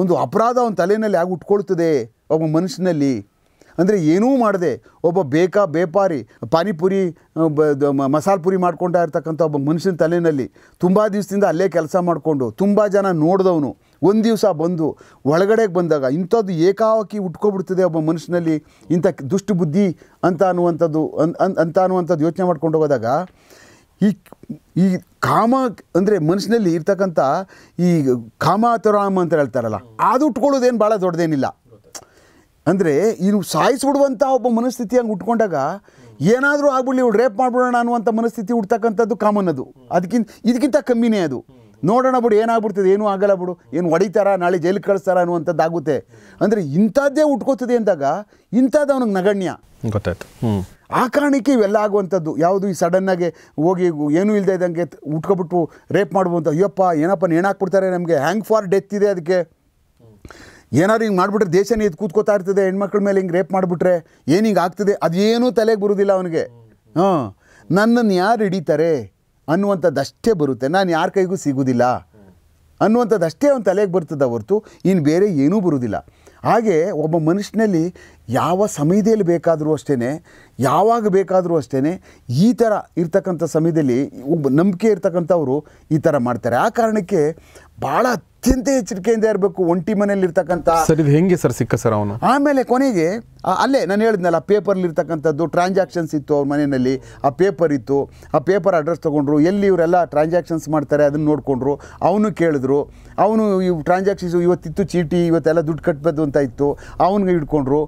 ಒಂದು ಅಪರಾಧ ಅವನ ತಲೆಯಲ್ಲಿ ಆಗಿ ಉಟ್ಕೊಳ್ತದೆ ಒಬ್ಬ ಮನುಷ್ಯನಲ್ಲಿ ಅಂದರೆ ಏನೂ ಮಾಡದೆ ಒಬ್ಬ ಬೇಕಾ ಬೇಪಾರಿ ಪಾನಿಪುರಿ ಮಸಾಲ ಪುರಿ ಮಾಡ್ಕೊಂಡ ಇರ್ತಕ್ಕಂಥ ಒಬ್ಬ ಮನುಷ್ಯನ ತಲೆಯಲ್ಲಿ ತುಂಬ ದಿವಸದಿಂದ ಅಲ್ಲೇ ಕೆಲಸ ಮಾಡಿಕೊಂಡು ತುಂಬ ಜನ ನೋಡಿದವನು ಒಂದು ದಿವಸ ಬಂದು ಒಳಗಡೆಗೆ ಬಂದಾಗ ಇಂಥದ್ದು ಏಕಾವಕಿ ಉಟ್ಕೊಬಿಡ್ತದೆ ಒಬ್ಬ ಮನುಷ್ಯನಲ್ಲಿ ಇಂಥ ದುಷ್ಟ ಬುದ್ಧಿ ಅಂತ ಅನ್ನುವಂಥದ್ದು ಅಂತ ಅನ್ನುವಂಥದ್ದು ಯೋಚನೆ ಮಾಡ್ಕೊಂಡು ಹೋದಾಗ ಈ ಈ ಕಾಮ ಅಂದರೆ ಮನಸ್ಸಿನಲ್ಲಿ ಇರ್ತಕ್ಕಂಥ ಈ ಕಾಮಾತುರಾಮ ಅಂತ ಹೇಳ್ತಾರಲ್ಲ ಅದು ಉಟ್ಕೊಳ್ಳೋದೇನು ಭಾಳ ದೊಡ್ಡದೇನಿಲ್ಲ ಅಂದರೆ ಇನ್ನು ಸಾಯಿಸ್ಬಿಡುವಂಥ ಒಬ್ಬ ಮನಸ್ಥಿತಿ ಹಂಗೆ ಉಟ್ಕೊಂಡಾಗ ಏನಾದರೂ ಆಗ್ಬಿಡಲಿ ಇವಳು ರೇಪ್ ಮಾಡ್ಬಿಡೋಣ ಅನ್ನುವಂಥ ಮನಸ್ಥಿತಿ ಹುಡ್ತಕ್ಕಂಥದ್ದು ಕಾಮನ್ ಅದು ಅದಕ್ಕಿಂತ ಇದಕ್ಕಿಂತ ಕಮ್ಮಿನೇ ಅದು ನೋಡೋಣ ಬಿಡು ಏನಾಗ್ಬಿಡ್ತದೆ ಏನೂ ಆಗಲ್ಲ ಬಿಡು ಏನು ಹೊಡಿತಾರ ನಾಳೆ ಜೈಲಿಗೆ ಕಳಿಸ್ತಾರ ಅನ್ನುವಂಥದ್ದು ಆಗುತ್ತೆ ಅಂದರೆ ಇಂಥದ್ದೇ ಉಟ್ಕೋತದೆ ಅಂದಾಗ ಇಂಥದ್ದು ಅವನಿಗೆ ನಗಣ್ಯ ಗೊತ್ತಾಯ್ತು ಹ್ಞೂ ಆ ಕಾರಣಕ್ಕೆ ಇವೆಲ್ಲ ಆಗುವಂಥದ್ದು ಯಾವುದು ಈ ಸಡನ್ನಾಗಿ ಹೋಗಿ ಏನೂ ಇಲ್ಲದೆ ಇದ್ದಂಗೆ ಉಟ್ಕೊಬಿಟ್ಟು ರೇಪ್ ಮಾಡ್ಬೋದು ಅಯ್ಯಪ್ಪ ಏನಪ್ಪ ನೇಣಾಕ್ಬಿಡ್ತಾರೆ ನಮಗೆ ಹ್ಯಾಂಗ್ ಫಾರ್ ಡೆತ್ ಇದೆ ಅದಕ್ಕೆ ಏನಾದ್ರು ಹಿಂಗೆ ಮಾಡಿಬಿಟ್ರೆ ದೇಶನೇ ಇದು ಕೂತ್ಕೋತಾ ಇರ್ತದೆ ಹೆಣ್ಮಕ್ಳ ಮೇಲೆ ಹಿಂಗೆ ರೇಪ್ ಮಾಡಿಬಿಟ್ರೆ ಏನು ಆಗ್ತದೆ ಅದೇನೂ ತಲೆಗೆ ಬರುವುದಿಲ್ಲ ಅವನಿಗೆ ಹಾಂ ನನ್ನನ್ನು ಯಾರು ಹಿಡಿತಾರೆ ಅನ್ನುವಂಥದ್ದು ಅಷ್ಟೇ ಬರುತ್ತೆ ನಾನು ಯಾರ ಕೈಗೂ ಸಿಗೋದಿಲ್ಲ ಅನ್ನುವಂಥದ್ದು ಅಷ್ಟೇ ತಲೆಗೆ ಬರ್ತದೆ ಹೊರತು ಇನ್ನು ಬೇರೆ ಏನೂ ಬರೋದಿಲ್ಲ ಹಾಗೆ ಒಬ್ಬ ಮನುಷ್ಯನಲ್ಲಿ ಯಾವ ಸಮಯದಲ್ಲಿ ಬೇಕಾದರೂ ಅಷ್ಟೇ ಯಾವಾಗ ಬೇಕಾದರೂ ಅಷ್ಟೇ ಈ ಥರ ಇರ್ತಕ್ಕಂಥ ಸಮಯದಲ್ಲಿ ಒಬ್ಬ ನಂಬಿಕೆ ಇರ್ತಕ್ಕಂಥವರು ಈ ಥರ ಮಾಡ್ತಾರೆ ಆ ಕಾರಣಕ್ಕೆ ಭಾಳ ಅತ್ಯಂತ ಎಚ್ಚರಿಕೆಯಿಂದ ಇರಬೇಕು ಒಂಟಿ ಮನೆಯಲ್ಲಿ ಇರ್ತಕ್ಕಂಥ ಸರ್ ಇದು ಹೆಂಗೆ ಸರ್ ಸಿಕ್ಕ ಸರ್ ಅವನು ಆಮೇಲೆ ಕೊನೆಗೆ ಅಲ್ಲೇ ನಾನು ಹೇಳಿದ್ನಲ್ಲ ಆ ಪೇಪರ್ಲಿ ಇರ್ತಕ್ಕಂಥದ್ದು ಟ್ರಾನ್ಸಾಕ್ಷನ್ಸ್ ಇತ್ತು ಅವ್ರ ಮನೆಯಲ್ಲಿ ಆ ಪೇಪರ್ ಇತ್ತು ಆ ಪೇಪರ್ ಅಡ್ರೆಸ್ ತೊಗೊಂಡ್ರು ಎಲ್ಲಿ ಇವರೆಲ್ಲ ಟ್ರಾನ್ಸಾಕ್ಷನ್ಸ್ ಮಾಡ್ತಾರೆ ಅದನ್ನು ನೋಡಿಕೊಂಡ್ರು ಅವನು ಕೇಳಿದ್ರು ಅವನು ಇವು ಟ್ರಾನ್ಸಾಕ್ಷನ್ಸ್ ಇವತ್ತಿತ್ತು ಚೀಟಿ ಇವತ್ತೆಲ್ಲ ದುಡ್ಡು ಕಟ್ಬೋದು ಅಂತ ಇತ್ತು ಅವನಿಗೆ ಹಿಡ್ಕೊಂಡ್ರು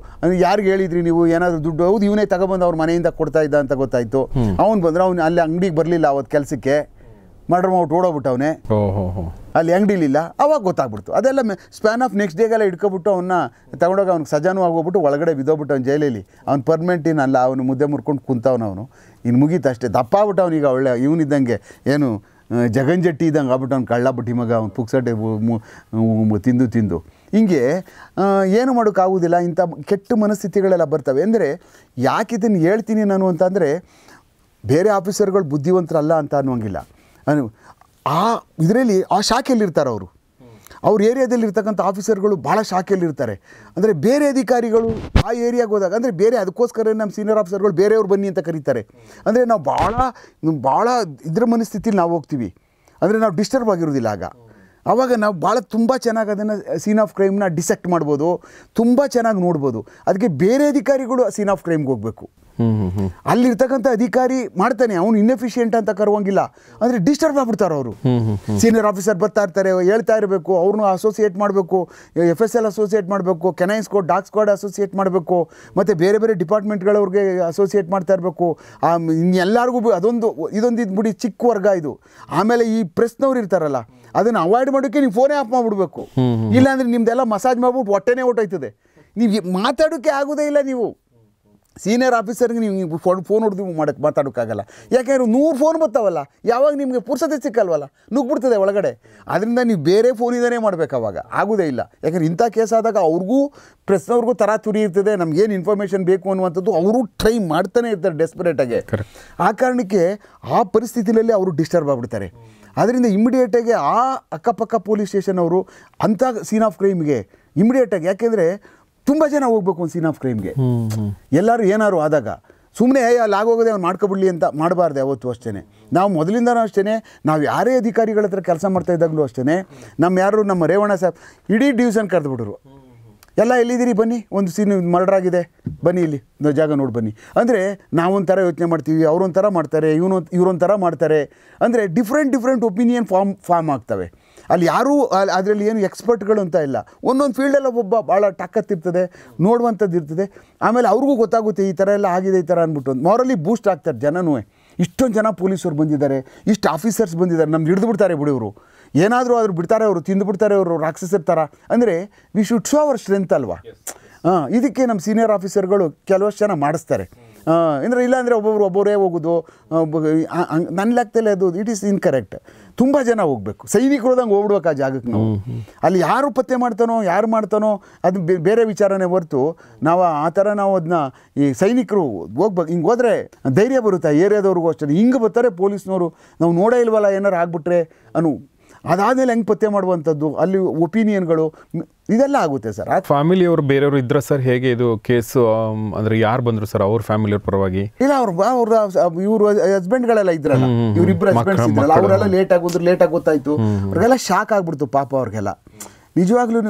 ಯಾರಿಗೆ ಹೇಳಿದ್ರಿ ನೀವು ಏನಾದರೂ ದುಡ್ಡು ಹೌದು ಇವನೇ ತಗೊಬಂದು ಅವ್ರ ಮನೆಯಿಂದ ಕೊಡ್ತಾ ಇದ್ದ ಅಂತ ಗೊತ್ತಾಯಿತು ಅವ್ನು ಬಂದ್ರೆ ಅವ್ನು ಅಲ್ಲಿ ಅಂಗಡಿಗೆ ಬರಲಿಲ್ಲ ಅವತ್ತು ಕೆಲಸಕ್ಕೆ ಮಾಡ್ರಮ್ ಔಟ್ ಓಡೋಗ್ಬಿಟ್ಟವನೇ ಅಲ್ಲಿ ಅಂಗಡಿಲಿಲ್ಲ ಅವಾಗ ಗೊತ್ತಾಗ್ಬಿಡ್ತು ಅದೆಲ್ಲ ಸ್ಪ್ಯಾನ್ ಆಫ್ ನೆಕ್ಸ್ಟ್ ಡೇಗೆಲ್ಲ ಹಿಡ್ಕೊಬಿಟ್ಟು ಅವನ್ನ ತಗೊಂಡೋಗಿ ಅವ್ನಿಗೆ ಸಜಾನು ಆಗೋಗ್ಬಿಟ್ಟು ಒಳಗಡೆ ಬಿದ್ದೋಗ್ಬಿಟ್ಟು ಅವ್ನು ಜೈಲಲ್ಲಿ ಅವ್ನು ಪರ್ಮನೆಂಟ್ ಏನಲ್ಲ ಅವನು ಮುದ್ದೆ ಮುರ್ಕೊಂಡು ಕುಂತವನು ಅವನು ಇನ್ನು ಮುಗೀತು ಅಷ್ಟೇ ದಪ್ಪ ಆಗ್ಬಿಟ್ಟು ಅವನೀಗ ಒಳ್ಳೆ ಇವನಿದ್ದಂಗೆ ಏನು ಜಗಂಜಟ್ಟಿ ಇದ್ದಂಗೆ ಆಗ್ಬಿಟ್ಟು ಅವ್ನು ಕಳ್ಳ ಈ ಮಗ ಅವ್ನು ಪುಕ್ಸಟ್ಟೆ ತಿಂದು ತಿಂದು ಹಿಂಗೆ ಏನು ಮಾಡೋಕ್ಕಾಗೋದಿಲ್ಲ ಇಂಥ ಕೆಟ್ಟ ಮನಸ್ಥಿತಿಗಳೆಲ್ಲ ಬರ್ತವೆ ಅಂದರೆ ಯಾಕೆ ಇದನ್ನು ಹೇಳ್ತೀನಿ ನಾನು ಅಂತಂದರೆ ಬೇರೆ ಆಫೀಸರ್ಗಳು ಬುದ್ಧಿವಂತರಲ್ಲ ಅಂತ ಅನ್ನುವಂಗಿಲ್ಲ ಆ ಇದರಲ್ಲಿ ಆ ಶಾಖೆಯಲ್ಲಿ ಇರ್ತಾರೆ ಅವರು ಅವ್ರ ಏರಿಯಾದಲ್ಲಿ ಇರ್ತಕ್ಕಂಥ ಆಫೀಸರ್ಗಳು ಭಾಳ ಶಾಖೆಯಲ್ಲಿರ್ತಾರೆ ಅಂದರೆ ಬೇರೆ ಅಧಿಕಾರಿಗಳು ಆ ಏರಿಯಾಗೆ ಹೋದಾಗ ಅಂದರೆ ಬೇರೆ ಅದಕ್ಕೋಸ್ಕರ ನಮ್ಮ ಸೀನಿಯರ್ ಆಫೀಸರ್ಗಳು ಬೇರೆಯವ್ರು ಬನ್ನಿ ಅಂತ ಕರೀತಾರೆ ಅಂದರೆ ನಾವು ಭಾಳ ಭಾಳ ಇದ್ರ ಮನಸ್ಥಿತಿಲಿ ನಾವು ಹೋಗ್ತೀವಿ ಅಂದರೆ ನಾವು ಡಿಸ್ಟರ್ಬ್ ಆಗಿರೋದಿಲ್ಲ ಆಗ ಆವಾಗ ನಾವು ಭಾಳ ತುಂಬ ಚೆನ್ನಾಗಿ ಅದನ್ನು ಸೀನ್ ಆಫ್ ಕ್ರೈಮ್ನ ಡಿಸೆಕ್ಟ್ ಮಾಡ್ಬೋದು ತುಂಬ ಚೆನ್ನಾಗಿ ನೋಡ್ಬೋದು ಅದಕ್ಕೆ ಬೇರೆ ಅಧಿಕಾರಿಗಳು ಆ ಸೀನ್ ಆಫ್ ಕ್ರೈಮ್ಗೆ ಹೋಗಬೇಕು ಅಲ್ಲಿರ್ತಕ್ಕಂಥ ಅಧಿಕಾರಿ ಮಾಡ್ತಾನೆ ಅವನು ಇನ್ಎಫಿಷಿಯೆಂಟ್ ಅಂತ ಕರುವಂಗಿಲ್ಲ ಅಂದರೆ ಡಿಸ್ಟರ್ಬ್ ಆಗ್ಬಿಡ್ತಾರೆ ಅವರು ಸೀನಿಯರ್ ಆಫೀಸರ್ ಬರ್ತಾ ಇರ್ತಾರೆ ಹೇಳ್ತಾ ಇರಬೇಕು ಅವ್ರನ್ನೂ ಅಸೋಸಿಯೇಟ್ ಮಾಡಬೇಕು ಎಫ್ ಎಸ್ ಎಲ್ ಅಸೋಸಿಯೇಟ್ ಮಾಡಬೇಕು canine squad dog squad associate ಮಾಡಬೇಕು ಮತ್ತು ಬೇರೆ ಬೇರೆ ಡಿಪಾರ್ಟ್ಮೆಂಟ್ಗಳವ್ರಿಗೆ ಅಸೋಸಿಯೇಟ್ ಮಾಡ್ತಾ ಇರಬೇಕು ಎಲ್ಲರಿಗೂ ಅದೊಂದು ಇದೊಂದು ಇದ್ಬಿಡಿ ಬಿಡಿ ಚಿಕ್ಕ ವರ್ಗ ಇದು ಆಮೇಲೆ ಈ ಪ್ರೆಸ್ನವ್ರು ಇರ್ತಾರಲ್ಲ ಅದನ್ನು ಅವಾಯ್ಡ್ ಮಾಡೋಕೆ ನೀವು ಫೋನೇ ಆಫ್ ಮಾಡಿಬಿಡ್ಬೇಕು ಇಲ್ಲಾಂದರೆ ನಿಮ್ದೆಲ್ಲ ಮಸಾಜ್ ಮಾಡ್ಬಿಟ್ಟು ಹೊಟ್ಟೆನೇ ಹೊಟ್ಟೋಯ್ತದೆ ನೀವು ಮಾತಾಡೋಕೆ ಆಗೋದೇ ಇಲ್ಲ ನೀವು ಸೀನಿಯರ್ ಆಫೀಸರ್ಗೆ ನೀವು ಫೋನ್ ಫೋನ್ ಹೊಡೆದು ಮಾಡಕ್ಕೆ ಮಾತಾಡೋಕ್ಕಾಗಲ್ಲ ಯಾಕೆಂದ್ರೆ ನೂರು ಫೋನ್ ಬರ್ತಾವಲ್ಲ ಯಾವಾಗ ನಿಮಗೆ ಪುರ್ಸತೆ ಸಿಕ್ಕಲ್ವಲ್ಲ ನುಗ್ಬಿಡ್ತದೆ ಒಳಗಡೆ ಅದರಿಂದ ನೀವು ಬೇರೆ ಫೋನ್ ಫೋನಿಂದನೇ ಮಾಡಬೇಕು ಅವಾಗ ಆಗೋದೇ ಇಲ್ಲ ಯಾಕಂದ್ರೆ ಇಂಥ ಕೇಸ್ ಆದಾಗ ಅವ್ರಿಗೂ ಪ್ರೆಸ್ನವ್ರಿಗೂ ಥರ ತುರಿ ಇರ್ತದೆ ನಮಗೇನು ಇನ್ಫಾರ್ಮೇಷನ್ ಬೇಕು ಅನ್ನುವಂಥದ್ದು ಅವರು ಟ್ರೈ ಮಾಡ್ತಾನೆ ಇರ್ತಾರೆ ಡೆಸ್ಪರೇಟಾಗಿ ಆ ಕಾರಣಕ್ಕೆ ಆ ಪರಿಸ್ಥಿತಿಯಲ್ಲಿ ಅವರು ಡಿಸ್ಟರ್ಬ್ ಆಗಿಬಿಡ್ತಾರೆ ಅದರಿಂದ ಇಮಿಡಿಯೇಟಾಗಿ ಆ ಅಕ್ಕಪಕ್ಕ ಪೊಲೀಸ್ ಸ್ಟೇಷನ್ ಅವರು ಅಂಥ ಸೀನ್ ಆಫ್ ಕ್ರೈಮ್ಗೆ ಇಮಿಡಿಯೇಟಾಗಿ ಯಾಕೆಂದರೆ ತುಂಬ ಜನ ಹೋಗ್ಬೇಕು ಒಂದು ಸೀನ್ ಆಫ್ ಕ್ರೈಮ್ಗೆ ಎಲ್ಲರೂ ಏನಾರು ಆದಾಗ ಸುಮ್ಮನೆ ಅಲ್ಲಿ ಆಗೋಗದೆ ಅವ್ನು ಮಾಡ್ಕೊಬಿಡ್ಲಿ ಅಂತ ಮಾಡಬಾರ್ದು ಯಾವತ್ತು ಅಷ್ಟೇ ನಾವು ಮೊದಲಿಂದನೂ ಅಷ್ಟೇ ನಾವು ಯಾರೇ ಅಧಿಕಾರಿಗಳ ಹತ್ರ ಕೆಲಸ ಮಾಡ್ತಾ ಇದ್ದಾಗಲೂ ಅಷ್ಟೇ ನಮ್ಮ ಯಾರು ನಮ್ಮ ರೇವಣ್ಣ ಸಾಬ್ ಇಡೀ ಡಿವಿಷನ್ ಕರೆದುಬಿಟ್ರು ಎಲ್ಲ ಎಲ್ಲಿದ್ದೀರಿ ಬನ್ನಿ ಒಂದು ಸೀನ್ ಮರ್ಡರ್ ಆಗಿದೆ ಬನ್ನಿ ಇಲ್ಲಿ ಜಾಗ ನೋಡಿ ಬನ್ನಿ ಅಂದರೆ ನಾವೊಂಥರ ಯೋಚನೆ ಮಾಡ್ತೀವಿ ಅವರೊಂಥರ ಮಾಡ್ತಾರೆ ಇವನು ಇವ್ರೊಂಥರ ಮಾಡ್ತಾರೆ ಅಂದರೆ different different opinion form form ಆಗ್ತವೆ ಅಲ್ಲಿ ಯಾರೂ ಅಲ್ಲಿ ಅದರಲ್ಲಿ ಏನು ಎಕ್ಸ್ಪರ್ಟ್ಗಳು ಅಂತ ಇಲ್ಲ ಒಂದೊಂದು ಫೀಲ್ಡೆಲ್ಲ ಒಬ್ಬ ಭಾಳ ಟಕ್ಕತ್ತಿರ್ತದೆ ನೋಡುವಂಥದ್ದು ಇರ್ತದೆ ಆಮೇಲೆ ಅವ್ರಿಗೂ ಗೊತ್ತಾಗುತ್ತೆ ಈ ಥರ ಎಲ್ಲ ಆಗಿದೆ ಈ ಥರ ಅಂದ್ಬಿಟ್ಟು ಒಂದು ಮಾರಲಿ ಬೂಸ್ಟ್ ಆಗ್ತಾರೆ ಜನನೂ ಇಷ್ಟೊಂದು ಜನ ಪೊಲೀಸರು ಬಂದಿದ್ದಾರೆ ಇಷ್ಟು ಆಫೀಸರ್ಸ್ ಬಂದಿದ್ದಾರೆ ನಮ್ಮ ಹಿಡಿದು ಬಿಡ್ತಾರೆ ಬಿಡಿವರು ಏನಾದರೂ ಆದರೂ ಬಿಡ್ತಾರೆ ಅವರು ತಿಂದು ಅವರು ರಾಕ್ಷಸರ ಅಂದರೆ we should show our strength ಅಲ್ವಾ ಹಾಂ ಇದಕ್ಕೆ ನಮ್ಮ ಸೀನಿಯರ್ ಆಫೀಸರ್ಗಳು ಕೆಲವಷ್ಟು ಜನ ಮಾಡಿಸ್ತಾರೆ ಅಂದರೆ ಇಲ್ಲಾಂದರೆ ಒಬ್ಬೊಬ್ರು ಒಬ್ಬರೇ ಹೋಗೋದು ನನ್ನ ಲೆಕ್ಕದಲ್ಲಿ ಅದು ಇಟ್ ಈಸ್ ಇನ್ಕರೆಕ್ಟ್ ತುಂಬ ಜನ ಹೋಗಬೇಕು ಹೋದಂಗೆ ಹೋಗ್ಬಿಡ್ಬೇಕು ಆ ಜಾಗಕ್ಕೆ ನಾವು ಅಲ್ಲಿ ಯಾರು ಪತ್ತೆ ಮಾಡ್ತಾನೋ ಯಾರು ಮಾಡ್ತಾನೋ ಅದು ಬೇರೆ ವಿಚಾರನೇ ಹೊರ್ತು ನಾವು ಆ ಥರ ನಾವು ಅದನ್ನ ಈ ಸೈನಿಕರು ಹೋಗ್ಬೇಕು ಹಿಂಗೆ ಹೋದರೆ ಧೈರ್ಯ ಬರುತ್ತೆ ಏರಿಯಾದವ್ರಿಗೂ ಅಷ್ಟೇ ಹಿಂಗೆ ಬರ್ತಾರೆ ಪೊಲೀಸ್ನವರು ನಾವು ನೋಡೇ ಇಲ್ವಲ್ಲ ಏನಾರು ಆಗ್ಬಿಟ್ರೆ ಅನು ಅದಾದಮೇಲೆ ಹೆಂಗೆ ಪತ್ತೆ ಮಾಡುವಂಥದ್ದು ಅಲ್ಲಿ ಒಪಿನಿಯನ್ಗಳು ಇದೆಲ್ಲ ಆಗುತ್ತೆ ಸರ್ ಫ್ಯಾಮಿಲಿಯವರು ಬೇರೆಯವರು ಇದ್ರೆ ಸರ್ ಹೇಗೆ ಇದು ಕೇಸು ಅಂದ್ರೆ ಯಾರು ಬಂದರು ಸರ್ ಅವ್ರ ಫ್ಯಾಮಿಲಿಯವ್ರ ಪರವಾಗಿ ಇಲ್ಲ ಅವ್ರು ಅವ್ರ ಇವರು ಹಸ್ಬೆಂಡ್ಗಳೆಲ್ಲ ಇದ್ರಲ್ಲ ಇವರಿಬ್ಬರು ಹಸ್ಬೆಂಡ್ಸ್ ಇದ್ರಲ್ಲ ಅವರೆಲ್ಲ ಲೇಟ್ ಆಗೋದ್ರು ಲೇಟ್ ಆಗಿ ಗೊತ್ತಾಯ್ತು ಅವ್ರಿಗೆಲ್ಲ ಶಾಕ್ ಆಗ್ಬಿಡ್ತು ಪಾಪ ಅವ್ರಿಗೆಲ್ಲ ನಿಜವಾಗ್ಲೂ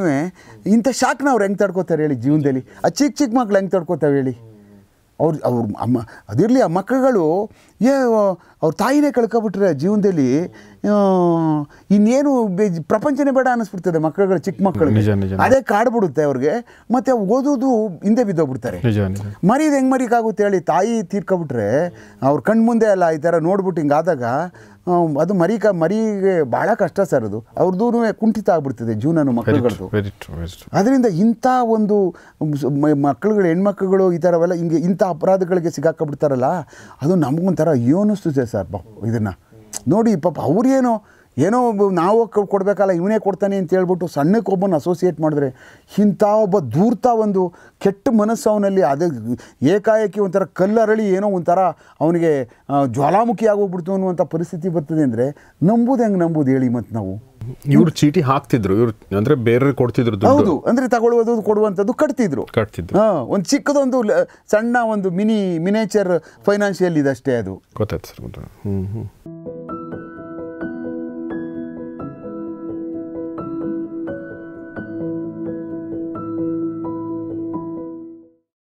ಇಂಥ ಶಾಕ್ನ ಅವ್ರು ಹೆಂಗೆ ತಡ್ಕೋತಾರೆ ಹೇಳಿ ಜೀವನದಲ್ಲಿ ಆ ಚಿಕ್ಕ ಚಿಕ್ಕ ಮಕ್ಳು ಹೆಂಗೆ ತಡ್ಕೋತಾವೆ ಹೇಳಿ ಅವ್ರ ಅವ್ರ ಅಮ್ಮ ಅದಿರಲಿ ಆ ಮಕ್ಕಳುಗಳು ಏ ಅವ್ರ ತಾಯಿನೇ ಕಳ್ಕೊಬಿಟ್ರೆ ಜೀವನದಲ್ಲಿ ಇನ್ನೇನು ಪ್ರಪಂಚನೇ ಬೇಡ ಅನ್ನಿಸ್ಬಿಡ್ತದೆ ಮಕ್ಕಳುಗಳು ಚಿಕ್ಕ ಮಕ್ಕಳು ಅದೇ ಕಾಡ್ಬಿಡುತ್ತೆ ಅವ್ರಿಗೆ ಮತ್ತು ಓದೋದು ಹಿಂದೆ ಬಿದ್ದೋಗ್ಬಿಡ್ತಾರೆ ಮರೀದು ಹೆಂಗೆ ಮರಿಕಾಗುತ್ತೆ ಹೇಳಿ ತಾಯಿ ತೀರ್ಕೊಬಿಟ್ರೆ ಅವ್ರ ಕಣ್ಮುಂದೆ ಅಲ್ಲ ಈ ಥರ ನೋಡ್ಬಿಟ್ಟು ಹಿಂಗಾದಾಗ ಅದು ಮರಿ ಕ ಮರಿಗೆ ಭಾಳ ಕಷ್ಟ ಸರ್ ಅದು ಅವ್ರದ್ದು ಕುಂಠಿತ ಆಗ್ಬಿಡ್ತದೆ ಜೀವನನು ಮಕ್ಕಳುಗಳದ್ದು ಅದರಿಂದ ಇಂಥ ಒಂದು ಮಕ್ಕಳುಗಳು ಹೆಣ್ಮಕ್ಳುಗಳು ಈ ಥರವೆಲ್ಲ ಹಿಂಗೆ ಇಂಥ ಅಪರಾಧಗಳಿಗೆ ಸಿಗಾಕಬಿಡ್ತಾರಲ್ಲ ಅದು ನಮಗೊಂಥರ ಅಯ್ಯೋ ಅನಿಸ್ತದೆ ಸರ್ ಇದನ್ನು ನೋಡಿ ಪಾಪ ಅವ್ರೇನೋ ಏನೋ ಒಬ್ಬ ನಾವು ಕೊಡಬೇಕಲ್ಲ ಇವನೇ ಕೊಡ್ತಾನೆ ಅಂತ ಹೇಳ್ಬಿಟ್ಟು ಸಣ್ಣಕ್ಕೊಬ್ಬನ ಅಸೋಸಿಯೇಟ್ ಮಾಡಿದ್ರೆ ಇಂಥ ಒಬ್ಬ ದೂರ್ತ ಒಂದು ಕೆಟ್ಟ ಮನಸ್ಸು ಅವನಲ್ಲಿ ಅದು ಏಕಾಏಕಿ ಒಂಥರ ಕಲ್ಲರಳಿ ಏನೋ ಒಂಥರ ಅವನಿಗೆ ಜ್ವಾಲಾಮುಖಿ ಆಗೋಗ್ಬಿಡ್ತು ಅನ್ನುವಂಥ ಪರಿಸ್ಥಿತಿ ಬರ್ತದೆ ಅಂದರೆ ನಂಬುದು ಹೆಂಗೆ ನಂಬುದು ಹೇಳಿ ಮತ್ತು ನಾವು ಇವರು ಚೀಟಿ ಹಾಕ್ತಿದ್ರು ಇವ್ರು ಅಂದ್ರೆ ಬೇರೆ ಕೊಡ್ತಿದ್ರು ಹೌದು ಅಂದ್ರೆ ತಗೊಳ್ಳುವುದು ಕೊಡುವಂಥದ್ದು ಕಟ್ತಿದ್ರು ಕಟ್ತಿದ್ರು ಹಾಂ ಒಂದು ಚಿಕ್ಕದೊಂದು ಸಣ್ಣ ಒಂದು ಮಿನಿ ಮಿನೇಚರ್ ಫೈನಾನ್ಷಿಯಲ್ ಅಷ್ಟೇ ಅದು ಗೊತ್ತಾಯ್ತು ಸರ್ ಹ್ಞೂ ಹ್ಞೂ